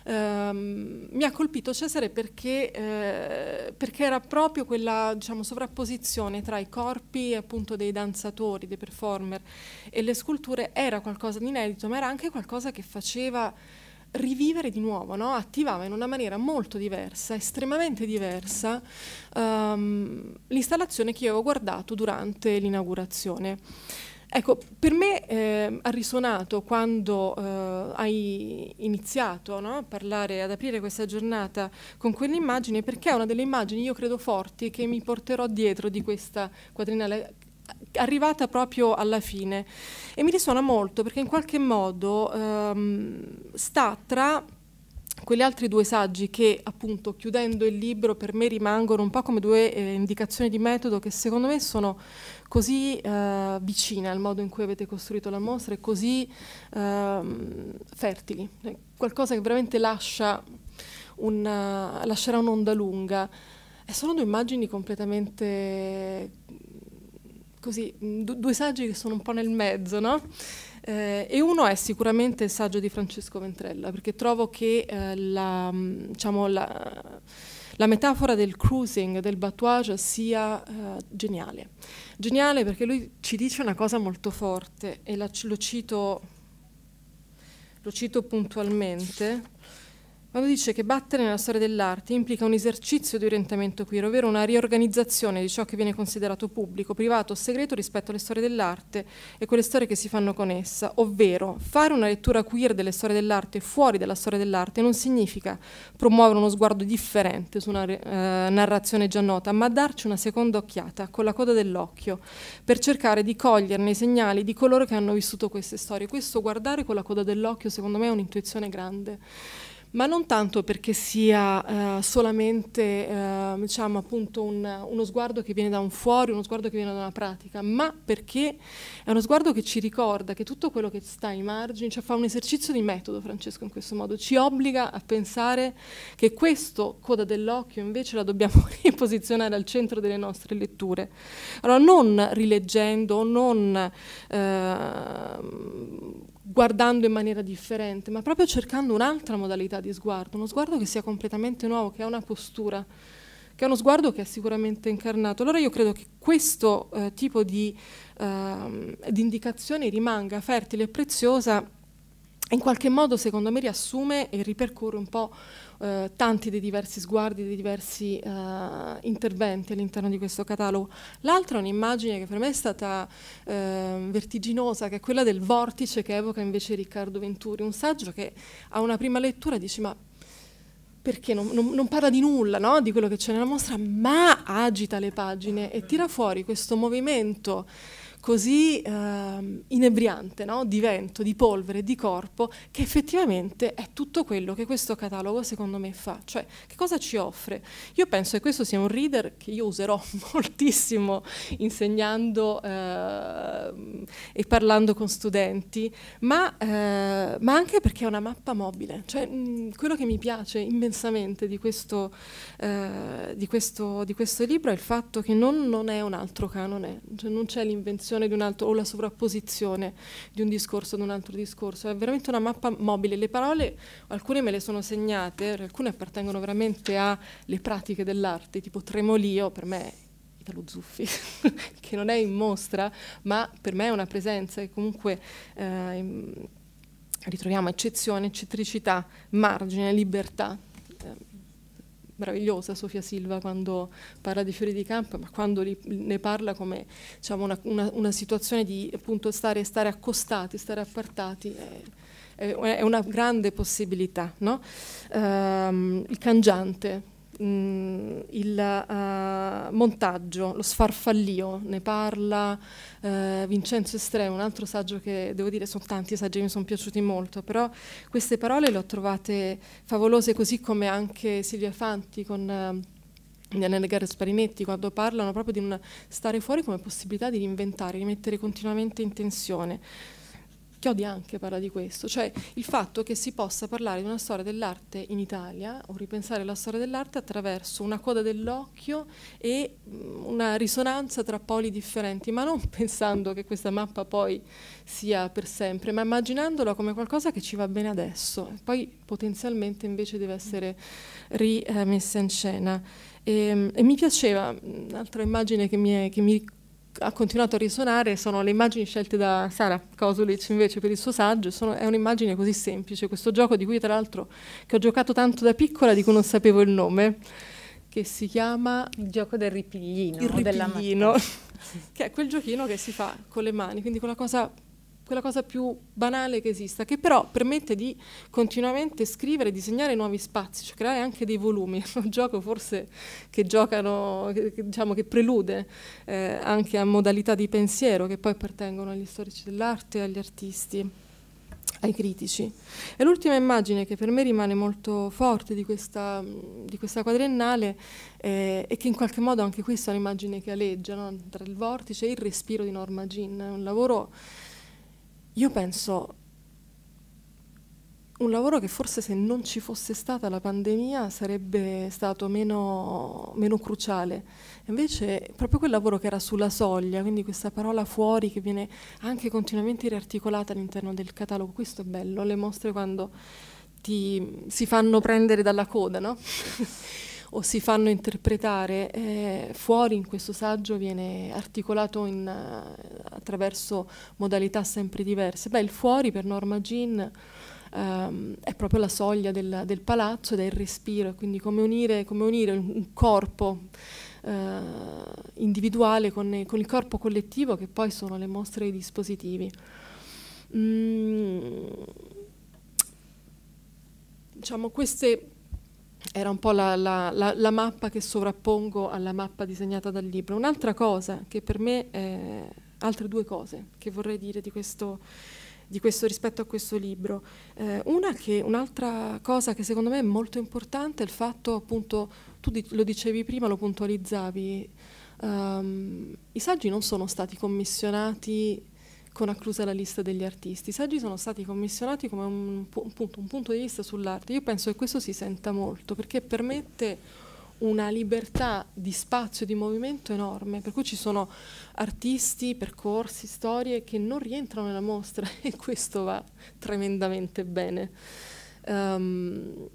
Ehm, mi ha colpito Cesare perché, eh, perché era proprio quella diciamo, sovrapposizione tra i corpi appunto, dei danzatori, dei performer e le sculture era qualcosa di inedito, ma era anche qualcosa che faceva rivivere di nuovo, no? attivava in una maniera molto diversa, estremamente diversa, um, l'installazione che io avevo guardato durante l'inaugurazione. Ecco, per me eh, ha risuonato quando eh, hai iniziato no, a parlare, ad aprire questa giornata con quell'immagine, perché è una delle immagini, io credo, forti che mi porterò dietro di questa quadrinale eh, arrivata proprio alla fine. E mi risuona molto perché in qualche modo ehm, sta tra quegli altri due saggi che appunto chiudendo il libro per me rimangono un po' come due eh, indicazioni di metodo che secondo me sono così eh, vicine al modo in cui avete costruito la mostra e così eh, fertili. Qualcosa che veramente lascia una, eh, lascerà un'onda lunga. E sono due immagini completamente mm, così, mm, due saggi che sono un po' nel mezzo, no? Eh, e uno è sicuramente il saggio di Francesco Ventrella, perché trovo che eh, la, mm, diciamo, la, la metafora del cruising, del batouage sia eh, geniale. Geniale perché lui ci dice una cosa molto forte e la, lo, cito, lo cito puntualmente quando dice che battere nella storia dell'arte implica un esercizio di orientamento queer, ovvero una riorganizzazione di ciò che viene considerato pubblico, privato o segreto rispetto alle storie dell'arte e quelle storie che si fanno con essa, ovvero fare una lettura queer delle storie dell'arte fuori dalla storia dell'arte non significa promuovere uno sguardo differente su una eh, narrazione già nota, ma darci una seconda occhiata con la coda dell'occhio per cercare di coglierne i segnali di coloro che hanno vissuto queste storie. Questo guardare con la coda dell'occhio secondo me è un'intuizione grande ma non tanto perché sia eh, solamente eh, diciamo, appunto un, uno sguardo che viene da un fuori, uno sguardo che viene da una pratica, ma perché è uno sguardo che ci ricorda che tutto quello che sta ai margini, cioè fa un esercizio di metodo Francesco in questo modo, ci obbliga a pensare che questo coda dell'occhio invece la dobbiamo riposizionare al centro delle nostre letture. Allora non rileggendo, non... Eh, guardando in maniera differente, ma proprio cercando un'altra modalità di sguardo, uno sguardo che sia completamente nuovo, che ha una postura, che è uno sguardo che è sicuramente incarnato. Allora io credo che questo eh, tipo di, eh, di indicazione rimanga fertile e preziosa in qualche modo secondo me riassume e ripercorre un po' Eh, tanti dei diversi sguardi, dei diversi eh, interventi all'interno di questo catalogo. L'altra è un'immagine che per me è stata eh, vertiginosa, che è quella del vortice che evoca invece Riccardo Venturi, un saggio che a una prima lettura dice ma perché non, non, non, parla di nulla, no? di quello che c'è nella mostra, ma agita le pagine e tira fuori questo movimento così eh, inebriante no? di vento, di polvere, di corpo, che effettivamente è tutto quello che questo catalogo secondo me fa. Cioè, che cosa ci offre? Io penso che questo sia un reader che io userò moltissimo insegnando eh, e parlando con studenti, ma, eh, ma, anche perché è una mappa mobile. Cioè, mh, mm, quello che mi piace immensamente di questo, eh, di questo, di questo libro è il fatto che non, non è un altro canone, cioè non c'è l'invenzione sovrapposizione di un altro, o la sovrapposizione di un discorso ad un altro discorso, è veramente una mappa mobile. Le parole, alcune me le sono segnate, alcune appartengono veramente alle pratiche dell'arte, tipo tremolio, per me Italo Zuffi, che non è in mostra, ma per me è una presenza e comunque... Eh, ritroviamo eccezione, eccentricità, margine, libertà. Eh, meravigliosa Sofia Silva quando parla di fiori di campo, ma quando li, ne parla come diciamo, una, una, una, situazione di appunto, stare, stare, accostati, stare appartati. È, è una grande possibilità, no? um, il cangiante, mh, mm, il uh, montaggio, lo sfarfallio, ne parla uh, Vincenzo Estremo, un altro saggio che devo dire sono tanti saggi che mi sono piaciuti molto, però queste parole le ho trovate favolose così come anche Silvia Fanti con... Uh, Daniele Gasparinetti quando parlano proprio di un stare fuori come possibilità di reinventare, di mettere continuamente in tensione. Chiodi anche parla di questo, cioè il fatto che si possa parlare di una storia dell'arte in Italia o ripensare la storia dell'arte attraverso una coda dell'occhio e mm, una risonanza tra poli differenti, ma non pensando che questa mappa poi sia per sempre, ma immaginandola come qualcosa che ci va bene adesso e poi potenzialmente invece deve essere rimessa in scena. E, ehm, e mi piaceva, mm, un'altra immagine che mi, è, che mi ha continuato a risuonare sono le immagini scelte da Sara Kosulic invece per il suo saggio, sono, è un'immagine così semplice, questo gioco di cui tra l'altro ho giocato tanto da piccola di cui non sapevo il nome, che si chiama... Il gioco del ripiglino. Il ripiglino, della che è quel giochino che si fa con le mani, quindi quella cosa quella cosa più banale che esista, che però permette di continuamente scrivere, disegnare nuovi spazi, cioè creare anche dei volumi, un gioco forse che giocano, che, diciamo che prelude eh, anche a modalità di pensiero che poi appartengono agli storici dell'arte, agli artisti, ai critici. E l'ultima immagine che per me rimane molto forte di questa, di questa quadriennale eh, e che in qualche modo anche questa è un'immagine che aleggia no? tra il vortice e il respiro di Norma Gin, un lavoro io penso un lavoro che forse se non ci fosse stata la pandemia sarebbe stato meno, meno, cruciale. Invece proprio quel lavoro che era sulla soglia, quindi questa parola fuori che viene anche continuamente riarticolata all'interno del catalogo, questo è bello, le mostre quando ti, si fanno prendere dalla coda, no? o si fanno interpretare eh, fuori in questo saggio viene articolato in, eh, attraverso modalità sempre diverse. Beh, il fuori per Norma Jean ehm, è proprio la soglia del, del, palazzo ed è il respiro, quindi come unire, come unire un corpo eh, individuale con, con, il corpo collettivo che poi sono le mostre e i dispositivi. Mm, diciamo queste era un po' la, la, la, la, mappa che sovrappongo alla mappa disegnata dal libro. Un'altra cosa che per me, eh, altre due cose che vorrei dire di questo, di questo rispetto a questo libro. Eh, un'altra cosa che secondo me è molto importante è il fatto, appunto, tu di, lo dicevi prima, lo puntualizzavi, um, i saggi non sono stati commissionati con acclusa la lista degli artisti. I saggi sono stati commissionati come un, un, punto, un punto di vista sull'arte. Io penso che questo si senta molto perché permette una libertà di spazio e di movimento enorme, per cui ci sono artisti, percorsi, storie che non rientrano nella mostra e questo va tremendamente bene. Um, uh,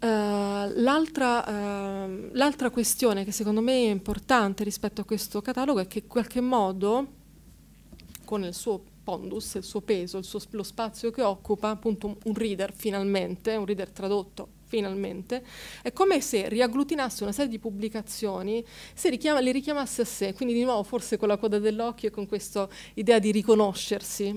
l'altra, uh, questione che secondo me è importante rispetto a questo catalogo è che in qualche modo con il suo pondus, il suo peso, il suo, lo spazio che occupa, appunto un reader finalmente, un reader tradotto finalmente, è come se riagglutinasse una serie di pubblicazioni, se richiama, le richiamasse a sé, quindi di nuovo forse con la coda dell'occhio e con questa idea di riconoscersi.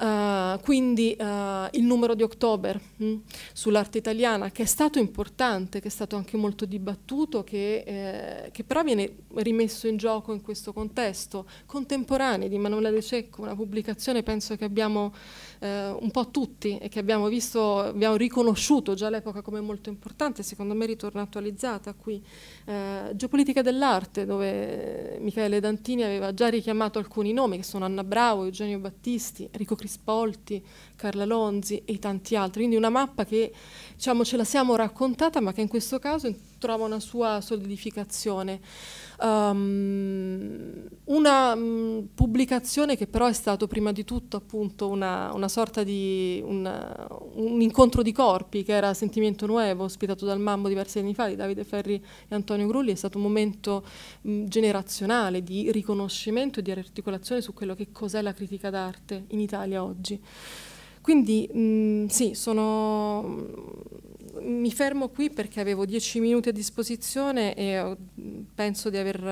Uh, quindi uh, il numero di October mm? sull'arte italiana, che è stato importante, che è stato anche molto dibattuto, che, eh, che però viene rimesso in gioco in questo contesto, contemporaneo di Manuela De Cecco, una pubblicazione penso che abbiamo eh, un po' tutti e che abbiamo visto, abbiamo riconosciuto già all'epoca come molto importante, secondo me ritorna attualizzata qui. Eh, Geopolitica dell'arte, dove Michele Dantini aveva già richiamato alcuni nomi, che sono Anna Bravo, Eugenio Battisti, Enrico Crispolti, Carla Lonzi e tanti altri. Quindi una mappa che diciamo, ce la siamo raccontata, ma che in questo caso trova una sua solidificazione. Um, una mh, mm, pubblicazione che però è stato prima di tutto appunto una, una sorta di una, un incontro di corpi che era Sentimento Nuovo, ospitato dal Mambo diversi anni fa di Davide Ferri e Antonio Grulli, è stato un momento mh, mm, generazionale di riconoscimento e di articolazione su quello che cos'è la critica d'arte in Italia oggi. Quindi mh, mm, sì, sono mi fermo qui perché avevo dieci minuti a disposizione e penso di aver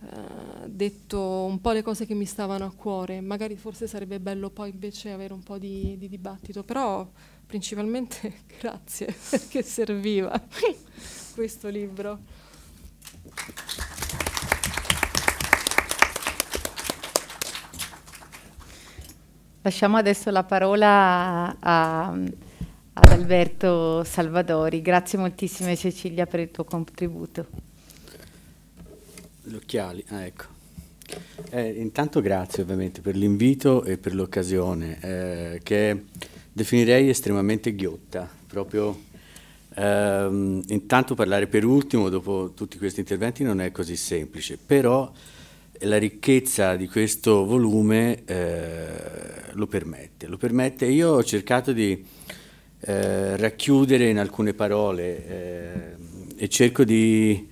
uh, detto un po' le cose che mi stavano a cuore. Magari forse sarebbe bello poi invece avere un po' di, di dibattito, però principalmente grazie perché serviva questo libro. Lasciamo adesso la parola a, ad Alberto Salvadori. Grazie moltissimo Cecilia per il tuo contributo. Gli occhiali, ah, ecco. Eh, intanto grazie ovviamente per l'invito e per l'occasione eh, che definirei estremamente ghiotta, proprio ehm, intanto parlare per ultimo dopo tutti questi interventi non è così semplice, però la ricchezza di questo volume eh, lo permette, lo permette. Io ho cercato di eh, racchiudere in alcune parole eh, e cerco di,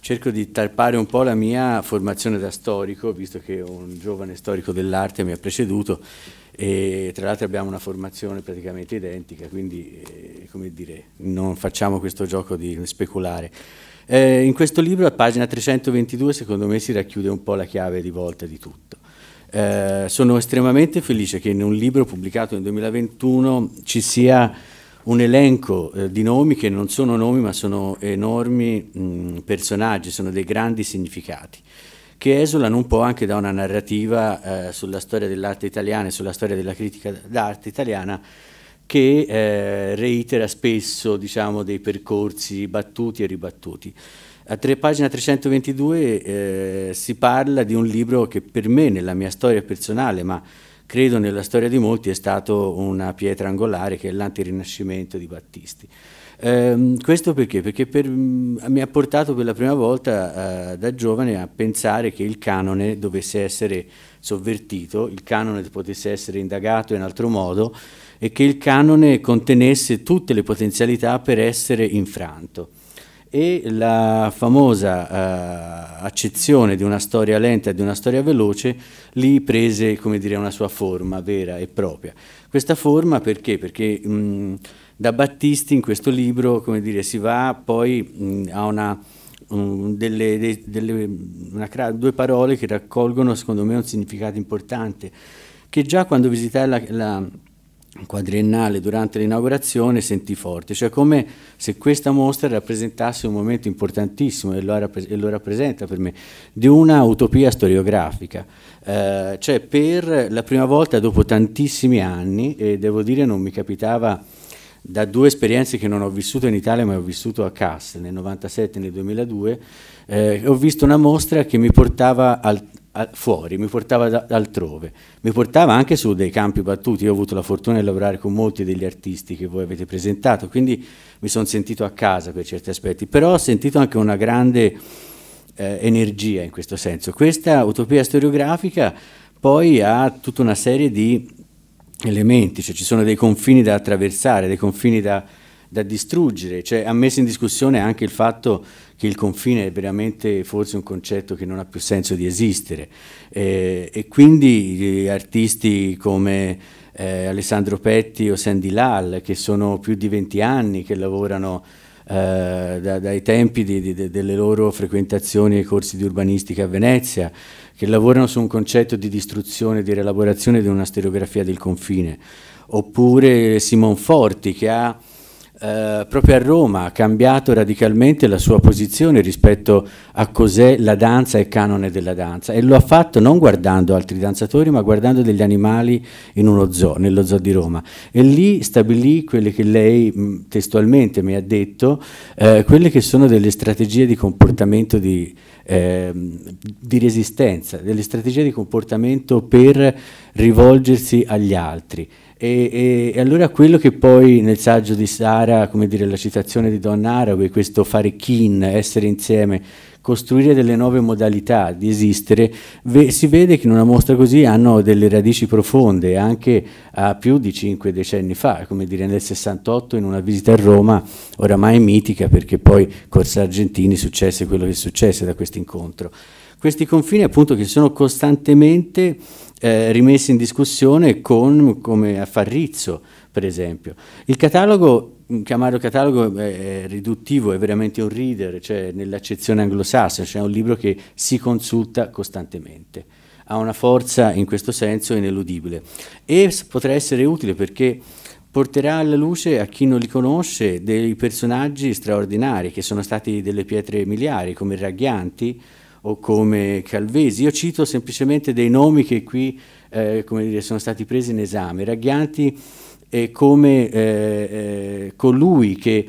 cerco di tarpare un po' la mia formazione da storico, visto che un giovane storico dell'arte mi ha preceduto e tra l'altro abbiamo una formazione praticamente identica, quindi eh, come dire, non facciamo questo gioco di speculare. Eh, in questo libro, a pagina 322, secondo me si racchiude un po' la chiave di volta di tutto. Eh, sono estremamente felice che in un libro pubblicato nel 2021 ci sia un elenco eh, di nomi che non sono nomi ma sono enormi mh, personaggi, sono dei grandi significati che esulano un po' anche da una narrativa eh, sulla storia dell'arte italiana e sulla storia della critica d'arte italiana che eh, reitera spesso diciamo, dei percorsi battuti e ribattuti. A tre, pagina 322 eh, si parla di un libro che per me, nella mia storia personale, ma credo nella storia di molti, è stato una pietra angolare che è l'antirinascimento di Battisti. Eh, questo perché? Perché per, mm, mi ha portato per la prima volta eh, da giovane a pensare che il canone dovesse essere sovvertito, il canone potesse essere indagato in altro modo e che il canone contenesse tutte le potenzialità per essere infranto e la famosa uh, accezione di una storia lenta e di una storia veloce lì prese come dire, una sua forma vera e propria. Questa forma perché? Perché mh, mm, da Battisti in questo libro come dire, si va poi mh, mm, a una... Um, delle, de, delle, una, due parole che raccolgono secondo me un significato importante, che già quando visitai la, la quadriennale durante l'inaugurazione sentì forte, cioè come se questa mostra rappresentasse un momento importantissimo e lo, rappres e lo rappresenta per me, di una utopia storiografica, eh, cioè per la prima volta dopo tantissimi anni, e devo dire non mi capitava da due esperienze che non ho vissuto in Italia ma ho vissuto a Kassel nel 97 e nel 2002, eh, ho visto una mostra che mi portava al, fuori, mi portava da, altrove, mi portava anche su dei campi battuti. Io ho avuto la fortuna di lavorare con molti degli artisti che voi avete presentato, quindi mi sono sentito a casa per certi aspetti, però ho sentito anche una grande eh, energia in questo senso. Questa utopia storiografica poi ha tutta una serie di elementi, cioè ci sono dei confini da attraversare, dei confini da, da distruggere, cioè ha messo in discussione anche il fatto che il confine è veramente forse un concetto che non ha più senso di esistere eh, e quindi artisti come eh, Alessandro Petti o Sandy Lal che sono più di 20 anni che lavorano eh, da, dai tempi di, di, delle loro frequentazioni ai corsi di urbanistica a Venezia che lavorano su un concetto di distruzione, di rielaborazione di una stereografia del confine oppure Simon Forti che ha eh, proprio a Roma ha cambiato radicalmente la sua posizione rispetto a cos'è la danza e il canone della danza e lo ha fatto non guardando altri danzatori ma guardando degli animali in uno zoo, nello zoo di Roma e lì stabilì quelle che lei mh, testualmente mi ha detto, eh, quelle che sono delle strategie di comportamento di, eh, di resistenza, delle strategie di comportamento per rivolgersi agli altri. E, e, e, allora quello che poi nel saggio di Sara, come dire, la citazione di Don Arague, questo fare kin, essere insieme, costruire delle nuove modalità di esistere, ve si vede che in una mostra così hanno delle radici profonde, anche a più di cinque decenni fa, come dire nel 68 in una visita a Roma, oramai mitica perché poi con Sargentini successe quello che successe da questo incontro. Questi confini appunto che sono costantemente eh, rimessi in discussione con, come a Farrizzo, per esempio. Il catalogo, chiamarlo catalogo eh, è, riduttivo, è veramente un reader, cioè nell'accezione anglosassone, cioè è un libro che si consulta costantemente. Ha una forza in questo senso ineludibile e potrà essere utile perché porterà alla luce a chi non li conosce dei personaggi straordinari che sono stati delle pietre miliari come Raghianti, o come Calvesi. Io cito semplicemente dei nomi che qui eh, dire, sono stati presi in esame. Ragghianti è come eh, eh, colui che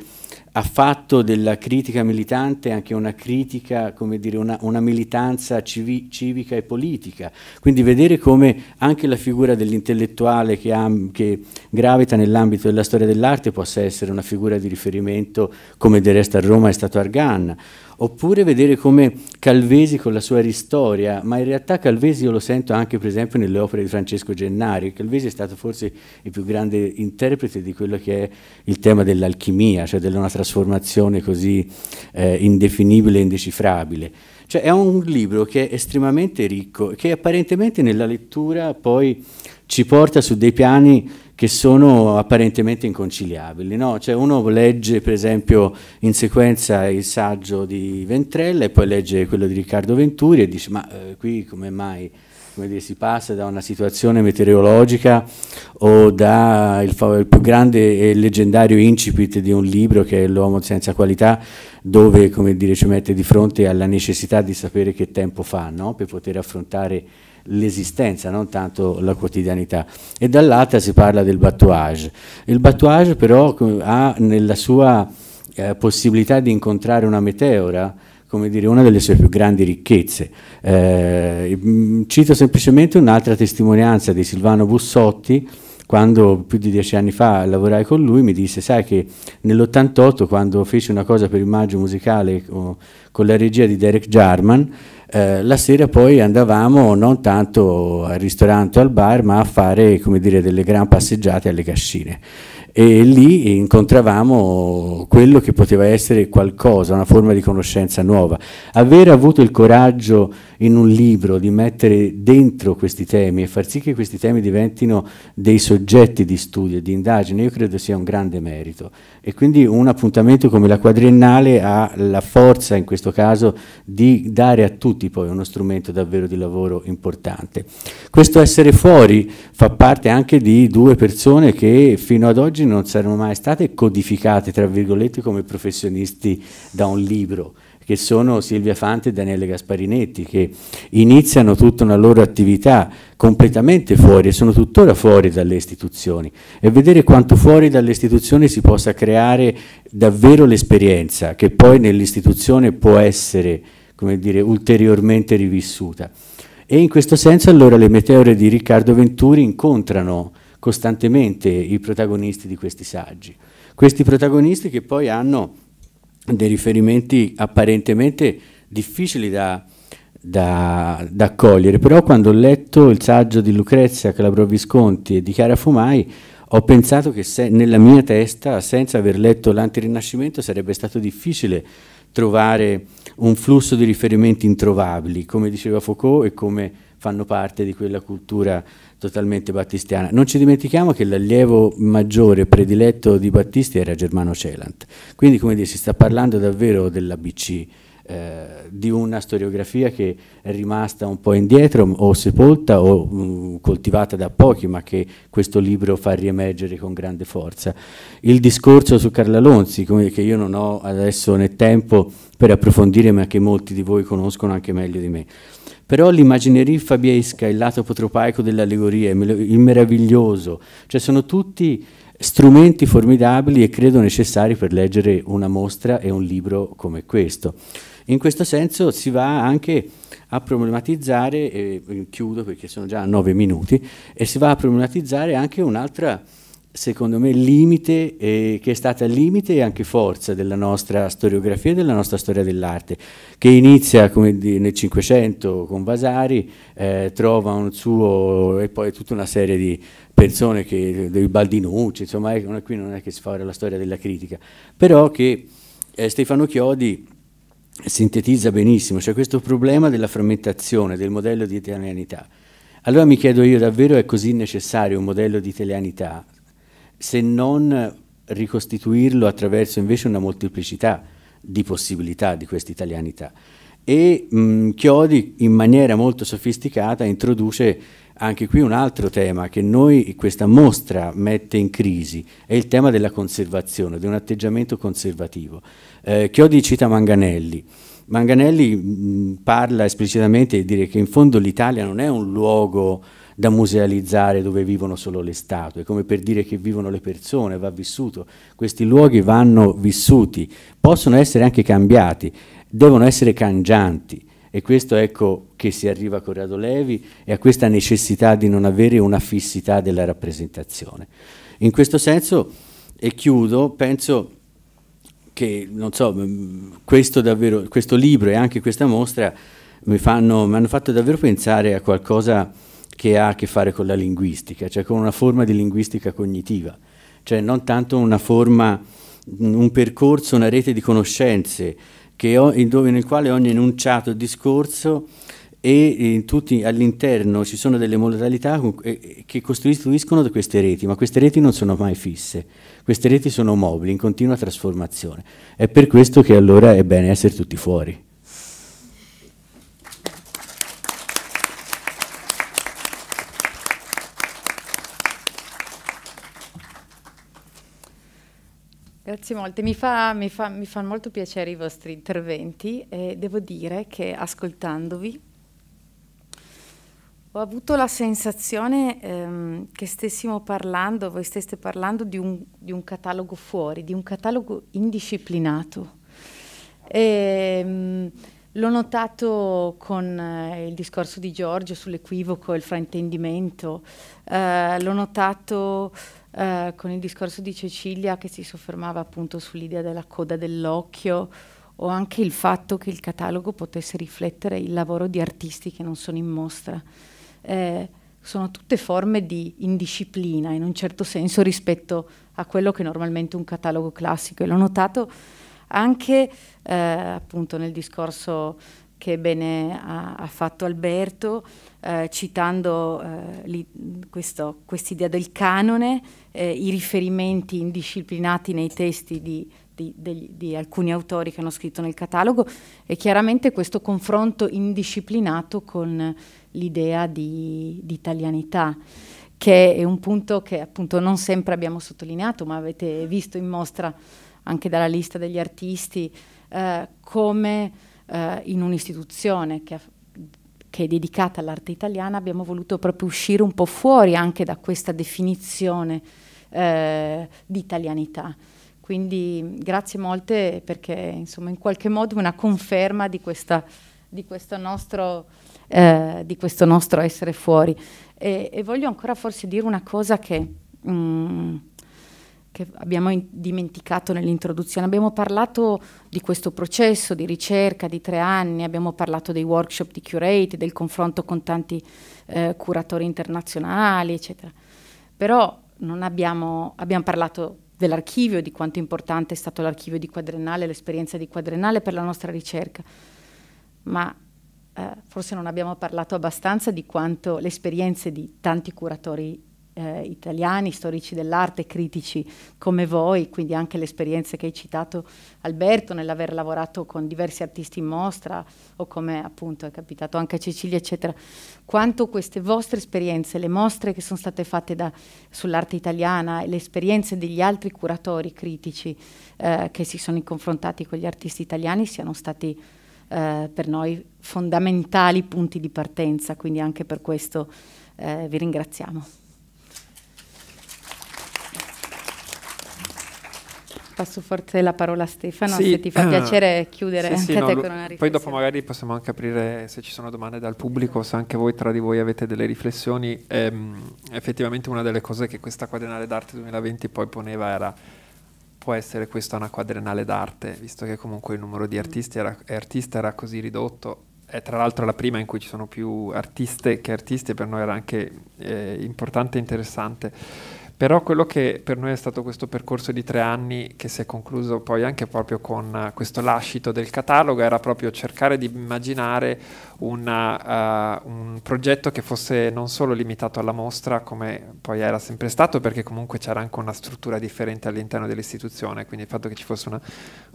ha fatto della critica militante anche una critica, come dire, una, una militanza civi, civica e politica. Quindi vedere come anche la figura dell'intellettuale che, che, gravita nell'ambito della storia dell'arte possa essere una figura di riferimento, come del resto a Roma è stato Arganna, Oppure vedere come Calvesi con la sua ristoria, ma in realtà Calvesi io lo sento anche per esempio nelle opere di Francesco Gennari. Calvesi è stato forse il più grande interprete di quello che è il tema dell'alchimia, cioè di una trasformazione così eh, indefinibile e indecifrabile. Cioè è un libro che è estremamente ricco, che apparentemente nella lettura poi ci porta su dei piani che sono apparentemente inconciliabili. No? Cioè uno legge per esempio in sequenza il saggio di Ventrella e poi legge quello di Riccardo Venturi e dice ma eh, qui come mai dire, si passa da una situazione meteorologica o dal più grande e leggendario incipit di un libro che è L'uomo senza qualità, dove dire, ci mette di fronte alla necessità di sapere che tempo fa no? per poter affrontare l'esistenza, non tanto la quotidianità. E dall'altra si parla del battuage. Il battuage però ha nella sua eh, possibilità di incontrare una meteora, come dire, una delle sue più grandi ricchezze. Eh, cito semplicemente un'altra testimonianza di Silvano Bussotti, quando più di dieci anni fa lavorai con lui, mi disse, sai che nell'88 quando feci una cosa per il maggio musicale eh, con la regia di Derek Jarman, eh, la sera poi andavamo non tanto al ristorante o al bar, ma a fare, come dire, delle gran passeggiate alle cascine e lì incontravamo quello che poteva essere qualcosa, una forma di conoscenza nuova. Aver avuto il coraggio in un libro, di mettere dentro questi temi e far sì che questi temi diventino dei soggetti di studio, di indagine, io credo sia un grande merito. E quindi un appuntamento come la quadriennale ha la forza, in questo caso, di dare a tutti poi uno strumento davvero di lavoro importante. Questo essere fuori fa parte anche di due persone che fino ad oggi non saranno mai state codificate, tra virgolette, come professionisti da un libro che sono Silvia Fante e Daniele Gasparinetti, che iniziano tutta una loro attività completamente fuori e sono tuttora fuori dalle istituzioni. E vedere quanto fuori dalle istituzioni si possa creare davvero l'esperienza che poi nell'istituzione può essere, come dire, ulteriormente rivissuta. E in questo senso allora le meteore di Riccardo Venturi incontrano costantemente i protagonisti di questi saggi. Questi protagonisti che poi hanno dei riferimenti apparentemente difficili da, da, da, cogliere, però quando ho letto il saggio di Lucrezia Calabro Visconti e di Chiara Fumai ho pensato che se, nella mia testa, senza aver letto l'antirinascimento, sarebbe stato difficile trovare un flusso di riferimenti introvabili, come diceva Foucault e come fanno parte di quella cultura totalmente battistiana. Non ci dimentichiamo che l'allievo maggiore prediletto di Battisti era Germano Celant, quindi come dire, si sta parlando davvero dell'ABC eh, di una storiografia che è rimasta un po' indietro o sepolta o mh, mm, coltivata da pochi ma che questo libro fa riemergere con grande forza. Il discorso su Carla Lonzi che io non ho adesso né tempo per approfondire ma che molti di voi conoscono anche meglio di me. Però l'immagineria fabiesca, il lato potropaico dell'allegoria, il meraviglioso, cioè sono tutti strumenti formidabili e credo necessari per leggere una mostra e un libro come questo. In questo senso si va anche a problematizzare, e chiudo perché sono già nove minuti, e si va a problematizzare anche un'altra secondo me limite eh, che è stata limite e anche forza della nostra storiografia e della nostra storia dell'arte che inizia di, nel Cinquecento con Vasari eh, trova un suo e poi tutta una serie di persone che dei Baldinucci insomma è, qui non è che si fa ora la storia della critica però che eh, Stefano Chiodi sintetizza benissimo, cioè questo problema della frammentazione, del modello di italianità. Allora mi chiedo io, davvero è così necessario un modello di italianità se non ricostituirlo attraverso invece una molteplicità di possibilità di questa italianità? E mh, mm, Chiodi in maniera molto sofisticata introduce anche qui un altro tema che noi, questa mostra mette in crisi, è il tema della conservazione, di un atteggiamento conservativo. Eh, Chiodi cita Manganelli. Manganelli mh, mm, parla esplicitamente di dire che in fondo l'Italia non è un luogo da musealizzare dove vivono solo le statue, come per dire che vivono le persone, va vissuto. Questi luoghi vanno vissuti, possono essere anche cambiati, devono essere cangianti. E questo ecco che si arriva a Corrado Levi e a questa necessità di non avere una fissità della rappresentazione. In questo senso, e chiudo, penso che non so, questo, davvero, questo libro e anche questa mostra mi, fanno, mi, hanno fatto davvero pensare a qualcosa che ha a che fare con la linguistica, cioè con una forma di linguistica cognitiva, cioè non tanto una forma, un percorso, una rete di conoscenze che ho, dove, nel quale ogni enunciato discorso e tutti all'interno ci sono delle modalità eh, eh, che costituiscono queste reti, ma queste reti non sono mai fisse, queste reti sono mobili, in continua trasformazione. È per questo che allora è bene essere tutti fuori. Grazie molte, mi, fa, mi, fa, mi fanno molto piacere i vostri interventi e devo dire che ascoltandovi ho avuto la sensazione ehm, che stessimo parlando, voi steste parlando di un, di un catalogo fuori, di un catalogo indisciplinato. E, ehm, l'ho notato con eh, il discorso di Giorgio sull'equivoco e il fraintendimento, eh, l'ho notato eh, con il discorso di Cecilia che si soffermava appunto sull'idea della coda dell'occhio o anche il fatto che il catalogo potesse riflettere il lavoro di artisti che non sono in mostra eh, sono tutte forme di indisciplina in un certo senso rispetto a quello che è normalmente un catalogo classico e l'ho notato anche eh, appunto nel discorso che bene ha, ha fatto Alberto eh, citando eh, quest'idea del canone, eh, i riferimenti indisciplinati nei testi di di, di, di, alcuni autori che hanno scritto nel catalogo e chiaramente questo confronto indisciplinato con l'idea di, di italianità che è un punto che appunto non sempre abbiamo sottolineato ma avete visto in mostra anche dalla lista degli artisti eh, come eh, in un'istituzione che, che, è dedicata all'arte italiana abbiamo voluto proprio uscire un po' fuori anche da questa definizione eh, di italianità. Quindi grazie molte perché insomma in qualche modo una conferma di, questa, di, questo, nostro, eh, di questo, nostro, essere fuori. E, e, voglio ancora forse dire una cosa che, mh, mm, che abbiamo dimenticato nell'introduzione. Abbiamo parlato di questo processo di ricerca di tre anni, abbiamo parlato dei workshop di Curate, del confronto con tanti eh, curatori internazionali, eccetera. Però abbiamo, abbiamo parlato dell'archivio, di quanto importante è stato l'archivio di Quadrenale, l'esperienza di Quadrenale per la nostra ricerca, ma eh, forse non abbiamo parlato abbastanza di quanto le esperienze di tanti curatori eh, italiani, storici dell'arte, critici come voi, quindi anche le esperienze che hai citato Alberto nell'aver lavorato con diversi artisti in mostra o come appunto è capitato anche a Cecilia, eccetera. Quanto queste vostre esperienze, le mostre che sono state fatte sull'arte italiana e le esperienze degli altri curatori critici eh, che si sono confrontati con gli artisti italiani siano stati eh, per noi fondamentali punti di partenza, quindi anche per questo eh, vi ringraziamo. passo forse la parola a Stefano, sì. se ti fa ah. piacere chiudere sì, sì, anche no, te con una riflessione. Poi dopo magari possiamo anche aprire se ci sono domande dal pubblico, se anche voi tra di voi avete delle riflessioni. Ehm, effettivamente una delle cose che questa quadrenale d'arte 2020 poi poneva era può essere questa una quadrenale d'arte, visto che comunque il numero di mm. artisti era, artista era così ridotto. È tra l'altro la prima in cui ci sono più artiste che artisti, per noi era anche eh, importante e interessante. Però quello che per noi è stato questo percorso di tre anni, che si è concluso poi anche proprio con questo lascito del catalogo, era proprio cercare di immaginare una, uh, eh, un progetto che fosse non solo limitato alla mostra, come poi era sempre stato, perché comunque c'era anche una struttura differente all'interno dell'istituzione, quindi il fatto che ci fosse una,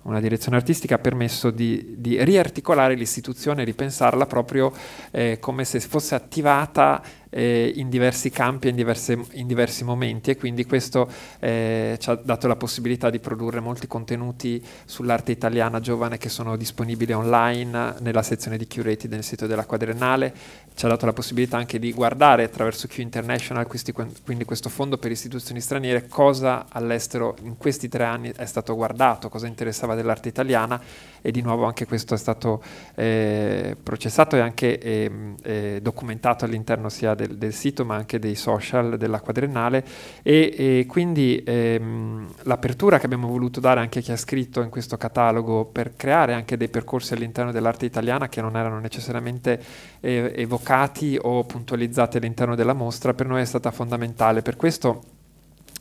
una direzione artistica ha permesso di, di riarticolare l'istituzione ripensarla proprio eh, come se fosse attivata eh, in diversi campi e in, in, diversi momenti e quindi questo eh, ci ha dato la possibilità di produrre molti contenuti sull'arte italiana giovane che sono disponibili online nella sezione di Curated nel dell'esito della quadrennale ci ha dato la possibilità anche di guardare attraverso Q International, questi, quindi questo fondo per istituzioni straniere, cosa all'estero in questi tre anni è stato guardato, cosa interessava dell'arte italiana e di nuovo anche questo è stato eh, processato e anche eh, eh, documentato all'interno sia del, del, sito ma anche dei social della quadrennale e, e quindi ehm, l'apertura che abbiamo voluto dare anche a chi ha scritto in questo catalogo per creare anche dei percorsi all'interno dell'arte italiana che non erano necessariamente eh, evocati o puntualizzati all'interno della mostra, per noi è stata fondamentale. Per questo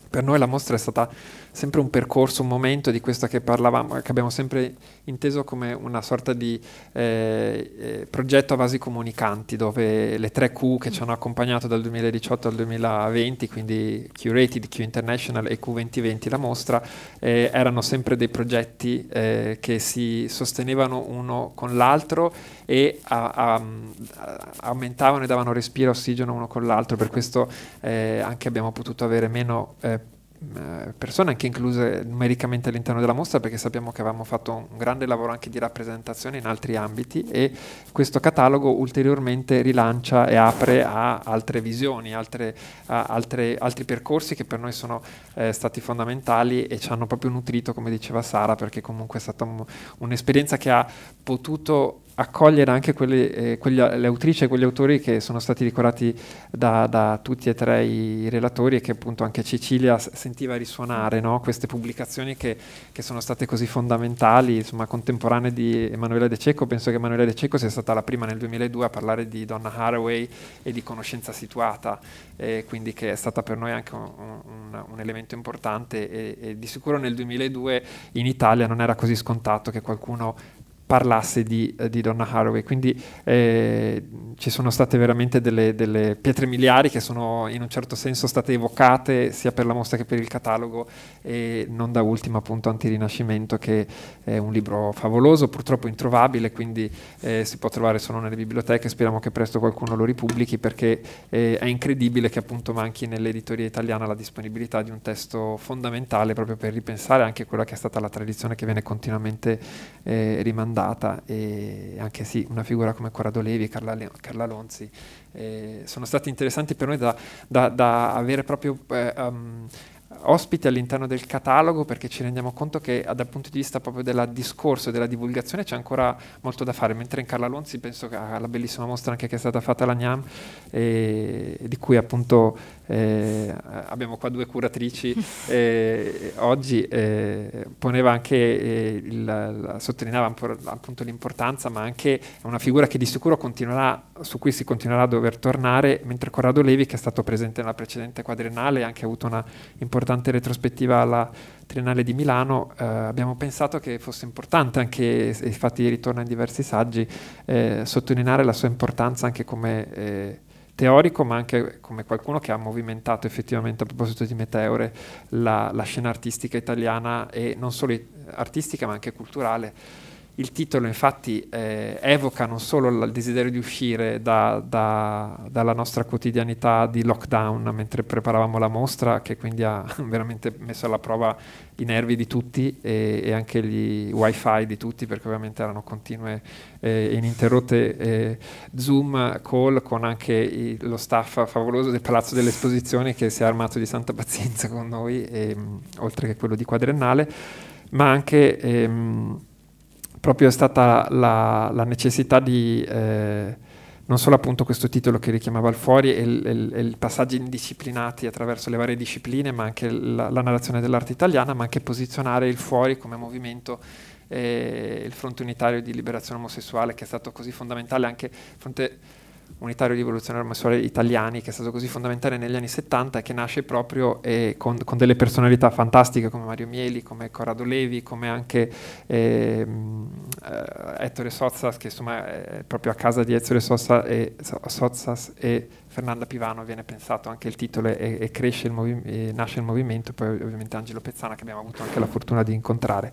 per noi la mostra è stata sempre un percorso, un momento di questo che parlavamo, che abbiamo sempre inteso come una sorta di eh, eh, progetto a vasi comunicanti, dove le tre Q che ci hanno accompagnato dal 2018 al 2020, quindi Curated, Q International e Q2020, la mostra, eh, erano sempre dei progetti eh, che si sostenevano uno con l'altro e a, a, a, aumentavano e davano respiro e ossigeno uno con l'altro, per questo eh, anche abbiamo potuto avere meno eh, eh, persone anche incluse numericamente all'interno della mostra perché sappiamo che avevamo fatto un grande lavoro anche di rappresentazione in altri ambiti e questo catalogo ulteriormente rilancia e apre a altre visioni, altre, a altre, altri percorsi che per noi sono eh, stati fondamentali e ci hanno proprio nutrito come diceva Sara perché comunque è stata un, un'esperienza che ha potuto accogliere anche quelli, eh, quegli, le autrici e quegli autori che sono stati ricordati da, da, tutti e tre i relatori e che appunto anche Cecilia sentiva risuonare no? queste pubblicazioni che, che, sono state così fondamentali, insomma contemporanee di Emanuele De Cecco, penso che Emanuele De Cecco sia stata la prima nel 2002 a parlare di Donna Haraway e di conoscenza situata, eh, quindi che è stata per noi anche un, un, un elemento importante e, e di sicuro nel 2002 in Italia non era così scontato che qualcuno parlasse di, eh, di Donna Haraway, quindi eh, ci sono state veramente delle, delle, pietre miliari che sono in un certo senso state evocate sia per la mostra che per il catalogo e non da ultimo appunto Antirinascimento che è un libro favoloso, purtroppo introvabile, quindi eh, si può trovare solo nelle biblioteche, speriamo che presto qualcuno lo ripubblichi perché eh, è incredibile che appunto manchi nell'editoria italiana la disponibilità di un testo fondamentale proprio per ripensare anche quella che è stata la tradizione che viene continuamente eh, rimandata andata e anche sì, una figura come Corrado Levi, Carla, Carla Lonzi eh, sono stati interessanti per noi da, da, da avere proprio eh, um, ospiti all'interno del catalogo perché ci rendiamo conto che eh, dal punto di vista proprio del discorso e della divulgazione c'è ancora molto da fare, mentre in Carla Lonzi penso alla bellissima mostra anche che è stata fatta alla NIAM, eh, di cui appunto eh, abbiamo qua due curatrici eh, oggi, eh, poneva anche, eh, il, la, sottolineava appunto l'importanza, ma anche una figura che di sicuro continuerà, su cui si continuerà a dover tornare, mentre Corrado Levi, che è stato presente nella precedente quadrennale ha anche avuto una importante retrospettiva alla Triennale di Milano, eh, abbiamo pensato che fosse importante anche, eh, infatti ritorna in diversi saggi, sottolineare la sua importanza anche come teorico, ma anche come qualcuno che ha movimentato effettivamente a proposito di Meteore la, la scena artistica italiana e non solo artistica ma anche culturale il titolo infatti eh, evoca non solo il desiderio di uscire da, da, dalla nostra quotidianità di lockdown mentre preparavamo la mostra, che quindi ha veramente messo alla prova i nervi di tutti e, e anche gli wifi di tutti, perché ovviamente erano continue e eh, ininterrotte eh, Zoom call con anche i, lo staff favoloso del Palazzo delle Esposizioni che si è armato di santa pazienza con noi, e, ehm, mh, oltre che quello di Quadrennale, ma anche... Ehm, proprio è stata la, la necessità di eh, non solo appunto questo titolo che richiamava il fuori e i passaggi indisciplinati attraverso le varie discipline, ma anche la, la narrazione dell'arte italiana, ma anche posizionare il fuori come movimento eh, il fronte unitario di liberazione omosessuale che è stato così fondamentale anche fronte unitario di evoluzione omosessuali italiani, che è stato così fondamentale negli anni 70 e che nasce proprio eh, con, con, delle personalità fantastiche come Mario Mieli, come Corrado Levi, come anche ehm, eh, Ettore Sozzas, che insomma è eh, proprio a casa di Ettore Sozzas e, Sozzas e Fernanda Pivano viene pensato anche il titolo e, e cresce il movi- e nasce il movimento, poi ovviamente Angelo Pezzana che abbiamo avuto anche la fortuna di incontrare.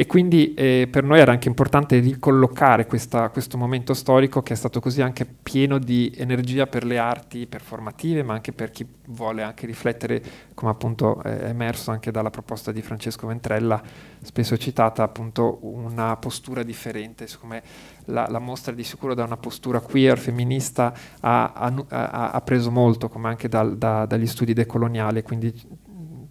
E quindi eh, per noi era anche importante ricollocare questa, questo momento storico che è stato così anche pieno di energia per le arti performative, ma anche per chi vuole anche riflettere, come appunto eh, è emerso anche dalla proposta di Francesco Ventrella, spesso citata, appunto una postura differente. Siccome la, la mostra di sicuro da una postura queer, femminista, ha, ha, ha preso molto, come anche dal, da, dagli studi decoloniali, quindi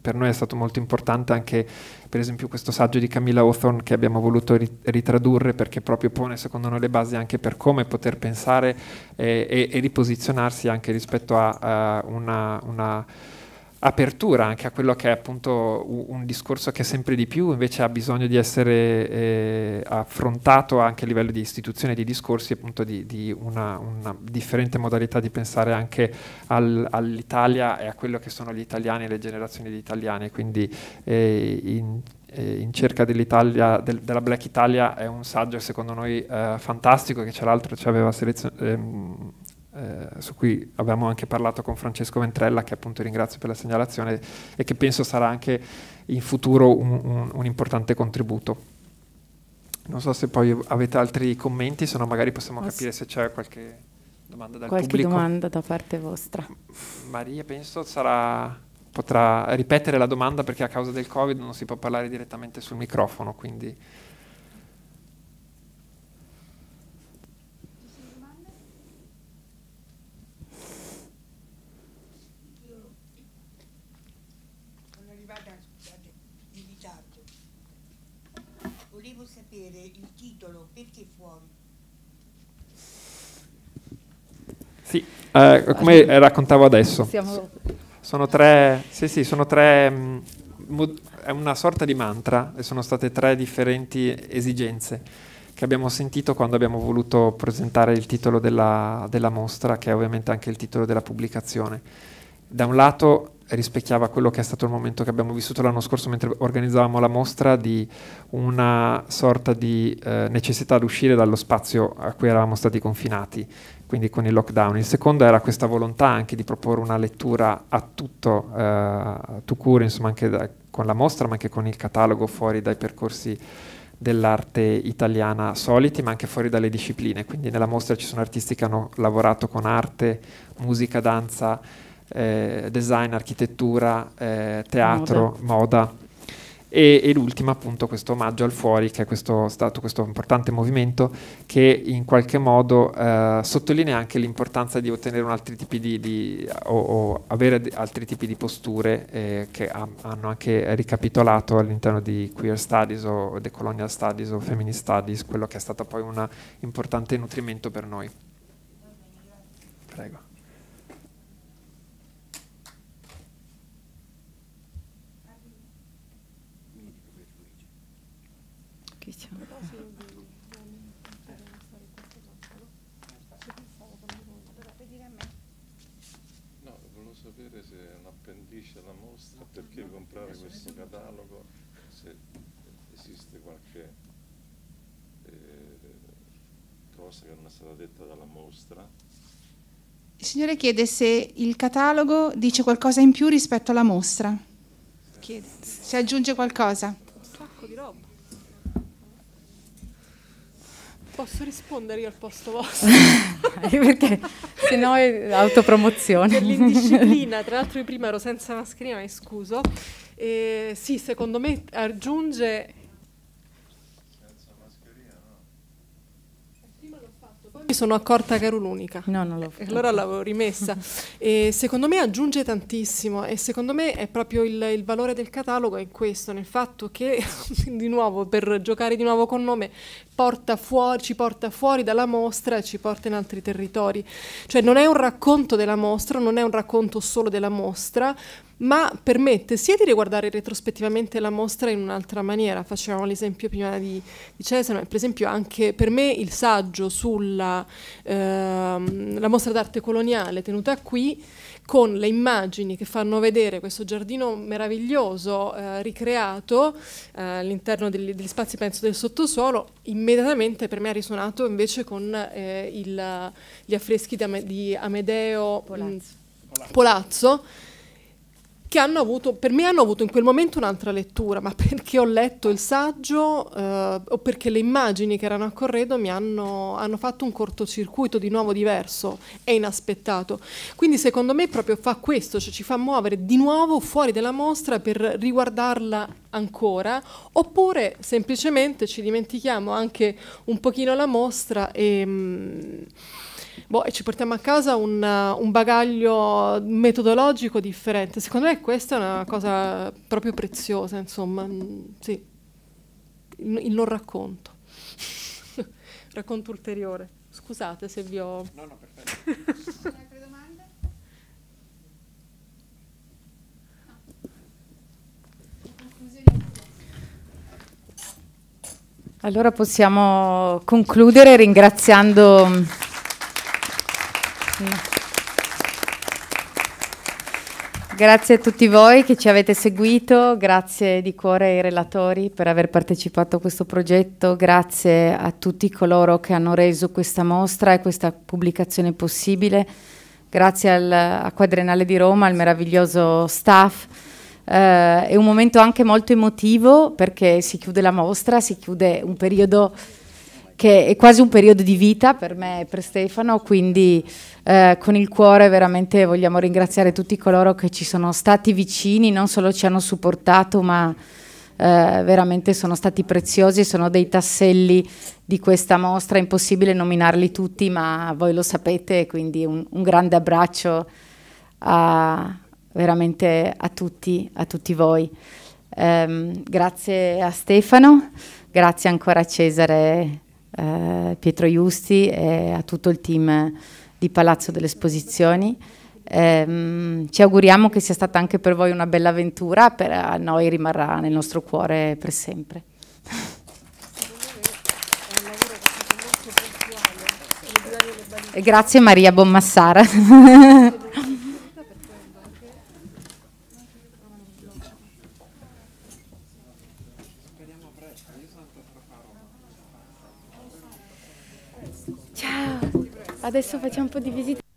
per noi è stato molto importante anche per esempio questo saggio di Camilla Hawthorne che abbiamo voluto ritradurre perché proprio pone secondo noi le basi anche per come poter pensare e, eh, e, e riposizionarsi anche rispetto a, a una, una apertura anche a quello che è appunto un, discorso che sempre di più invece ha bisogno di essere eh, affrontato anche a livello di istituzione di discorsi appunto di, di una, una, differente modalità di pensare anche al, all'Italia e a quello che sono gli italiani e le generazioni di italiani quindi eh, in, eh, in cerca dell'Italia, del, della Black Italia è un saggio secondo noi eh, fantastico che tra l'altro ci aveva selezionato ehm, eh, su cui abbiamo anche parlato con Francesco Ventrella, che appunto ringrazio per la segnalazione e che penso sarà anche in futuro un, un, un importante contributo. Non so se poi avete altri commenti, se no magari possiamo ah, capire se c'è qualche domanda dal qualche pubblico. Qualche domanda da parte vostra. Maria, penso sarà, potrà ripetere la domanda perché a causa del Covid non si può parlare direttamente sul microfono, quindi... eh, come raccontavo adesso, Siamo... sono tre, sì, sì, sono tre mh, mm, è una sorta di mantra e sono state tre differenti esigenze che abbiamo sentito quando abbiamo voluto presentare il titolo della, della mostra, che è ovviamente anche il titolo della pubblicazione. Da un lato rispecchiava quello che è stato il momento che abbiamo vissuto l'anno scorso mentre organizzavamo la mostra di una sorta di eh, necessità di uscire dallo spazio a cui eravamo stati confinati, quindi con il lockdown. Il secondo era questa volontà anche di proporre una lettura a tutto, eh, a tu cure, insomma anche da, con la mostra ma anche con il catalogo fuori dai percorsi dell'arte italiana soliti, ma anche fuori dalle discipline. Quindi nella mostra ci sono artisti che hanno lavorato con arte, musica, danza, eh, design, architettura, eh, teatro, moda. moda. E, e, l'ultima appunto questo omaggio al fuori che è questo, stato questo importante movimento che in qualche modo eh, sottolinea anche l'importanza di ottenere altri tipi di, di o, o, avere altri tipi di posture eh, che ha, hanno anche ricapitolato all'interno di queer studies o decolonial studies o feminist studies quello che è stato poi un importante nutrimento per noi. Il signore chiede se il catalogo dice qualcosa in più rispetto alla mostra. Chiede se aggiunge qualcosa. Un sacco di roba. Posso rispondere io al posto vostro? Perché se no è autopromozione. Per l'indisciplina, tra l'altro io prima ero senza mascherina, mi scuso. Eh, sì, secondo me aggiunge mi sono accorta che ero l'unica. No, non l'ho fatto. Allora l'avevo rimessa. e secondo me aggiunge tantissimo e secondo me è proprio il, il valore del catalogo è questo, nel fatto che, di nuovo, per giocare di nuovo con nome, porta fuori, ci porta fuori dalla mostra e ci porta in altri territori. Cioè non è un racconto della mostra, non è un racconto solo della mostra, ma permette sia di riguardare retrospettivamente la mostra in un'altra maniera, facevamo l'esempio prima di, di Cesare, per esempio anche per me il saggio sulla ehm, mostra d'arte coloniale tenuta qui con le immagini che fanno vedere questo giardino meraviglioso eh, ricreato eh, all'interno degli, degli, spazi penso del sottosuolo, immediatamente per me ha risuonato invece con eh, il, gli affreschi di, Amedeo Polazzo, mm, Polazzo che hanno avuto, per me hanno avuto in quel momento un'altra lettura, ma perché ho letto il saggio eh, o perché le immagini che erano a corredo mi hanno, hanno fatto un cortocircuito di nuovo diverso e inaspettato. Quindi secondo me proprio fa questo, cioè ci fa muovere di nuovo fuori dalla mostra per riguardarla ancora, oppure semplicemente ci dimentichiamo anche un pochino la mostra e... Mh, mm, boh, e ci portiamo a casa un, uh, un, bagaglio metodologico differente. Secondo me questa è una cosa proprio preziosa, insomma, mm, sì, il, il non racconto, racconto ulteriore. Scusate se vi ho... No, no, perfetto. Allora possiamo concludere ringraziando sì. Grazie a tutti voi che ci avete seguito, grazie di cuore ai relatori per aver partecipato a questo progetto, grazie a tutti coloro che hanno reso questa mostra e questa pubblicazione possibile, grazie al, a Quadrenale di Roma, al meraviglioso staff. Eh, è un momento anche molto emotivo perché si chiude la mostra, si chiude un periodo che è quasi un periodo di vita per me e per Stefano, quindi eh, con il cuore veramente vogliamo ringraziare tutti coloro che ci sono stati vicini, non solo ci hanno supportato, ma eh, veramente sono stati preziosi, sono dei tasselli di questa mostra, è impossibile nominarli tutti, ma voi lo sapete, quindi un, un grande abbraccio a, veramente a tutti, a tutti voi. Eh, grazie a Stefano, grazie ancora a Cesare eh, Pietro Iusti e a tutto il team di Palazzo delle Esposizioni. Eh, ci auguriamo che sia stata anche per voi una bella avventura, per a noi rimarrà nel nostro cuore per sempre. Grazie Maria Bommassara. Adesso facciamo un po' di visita.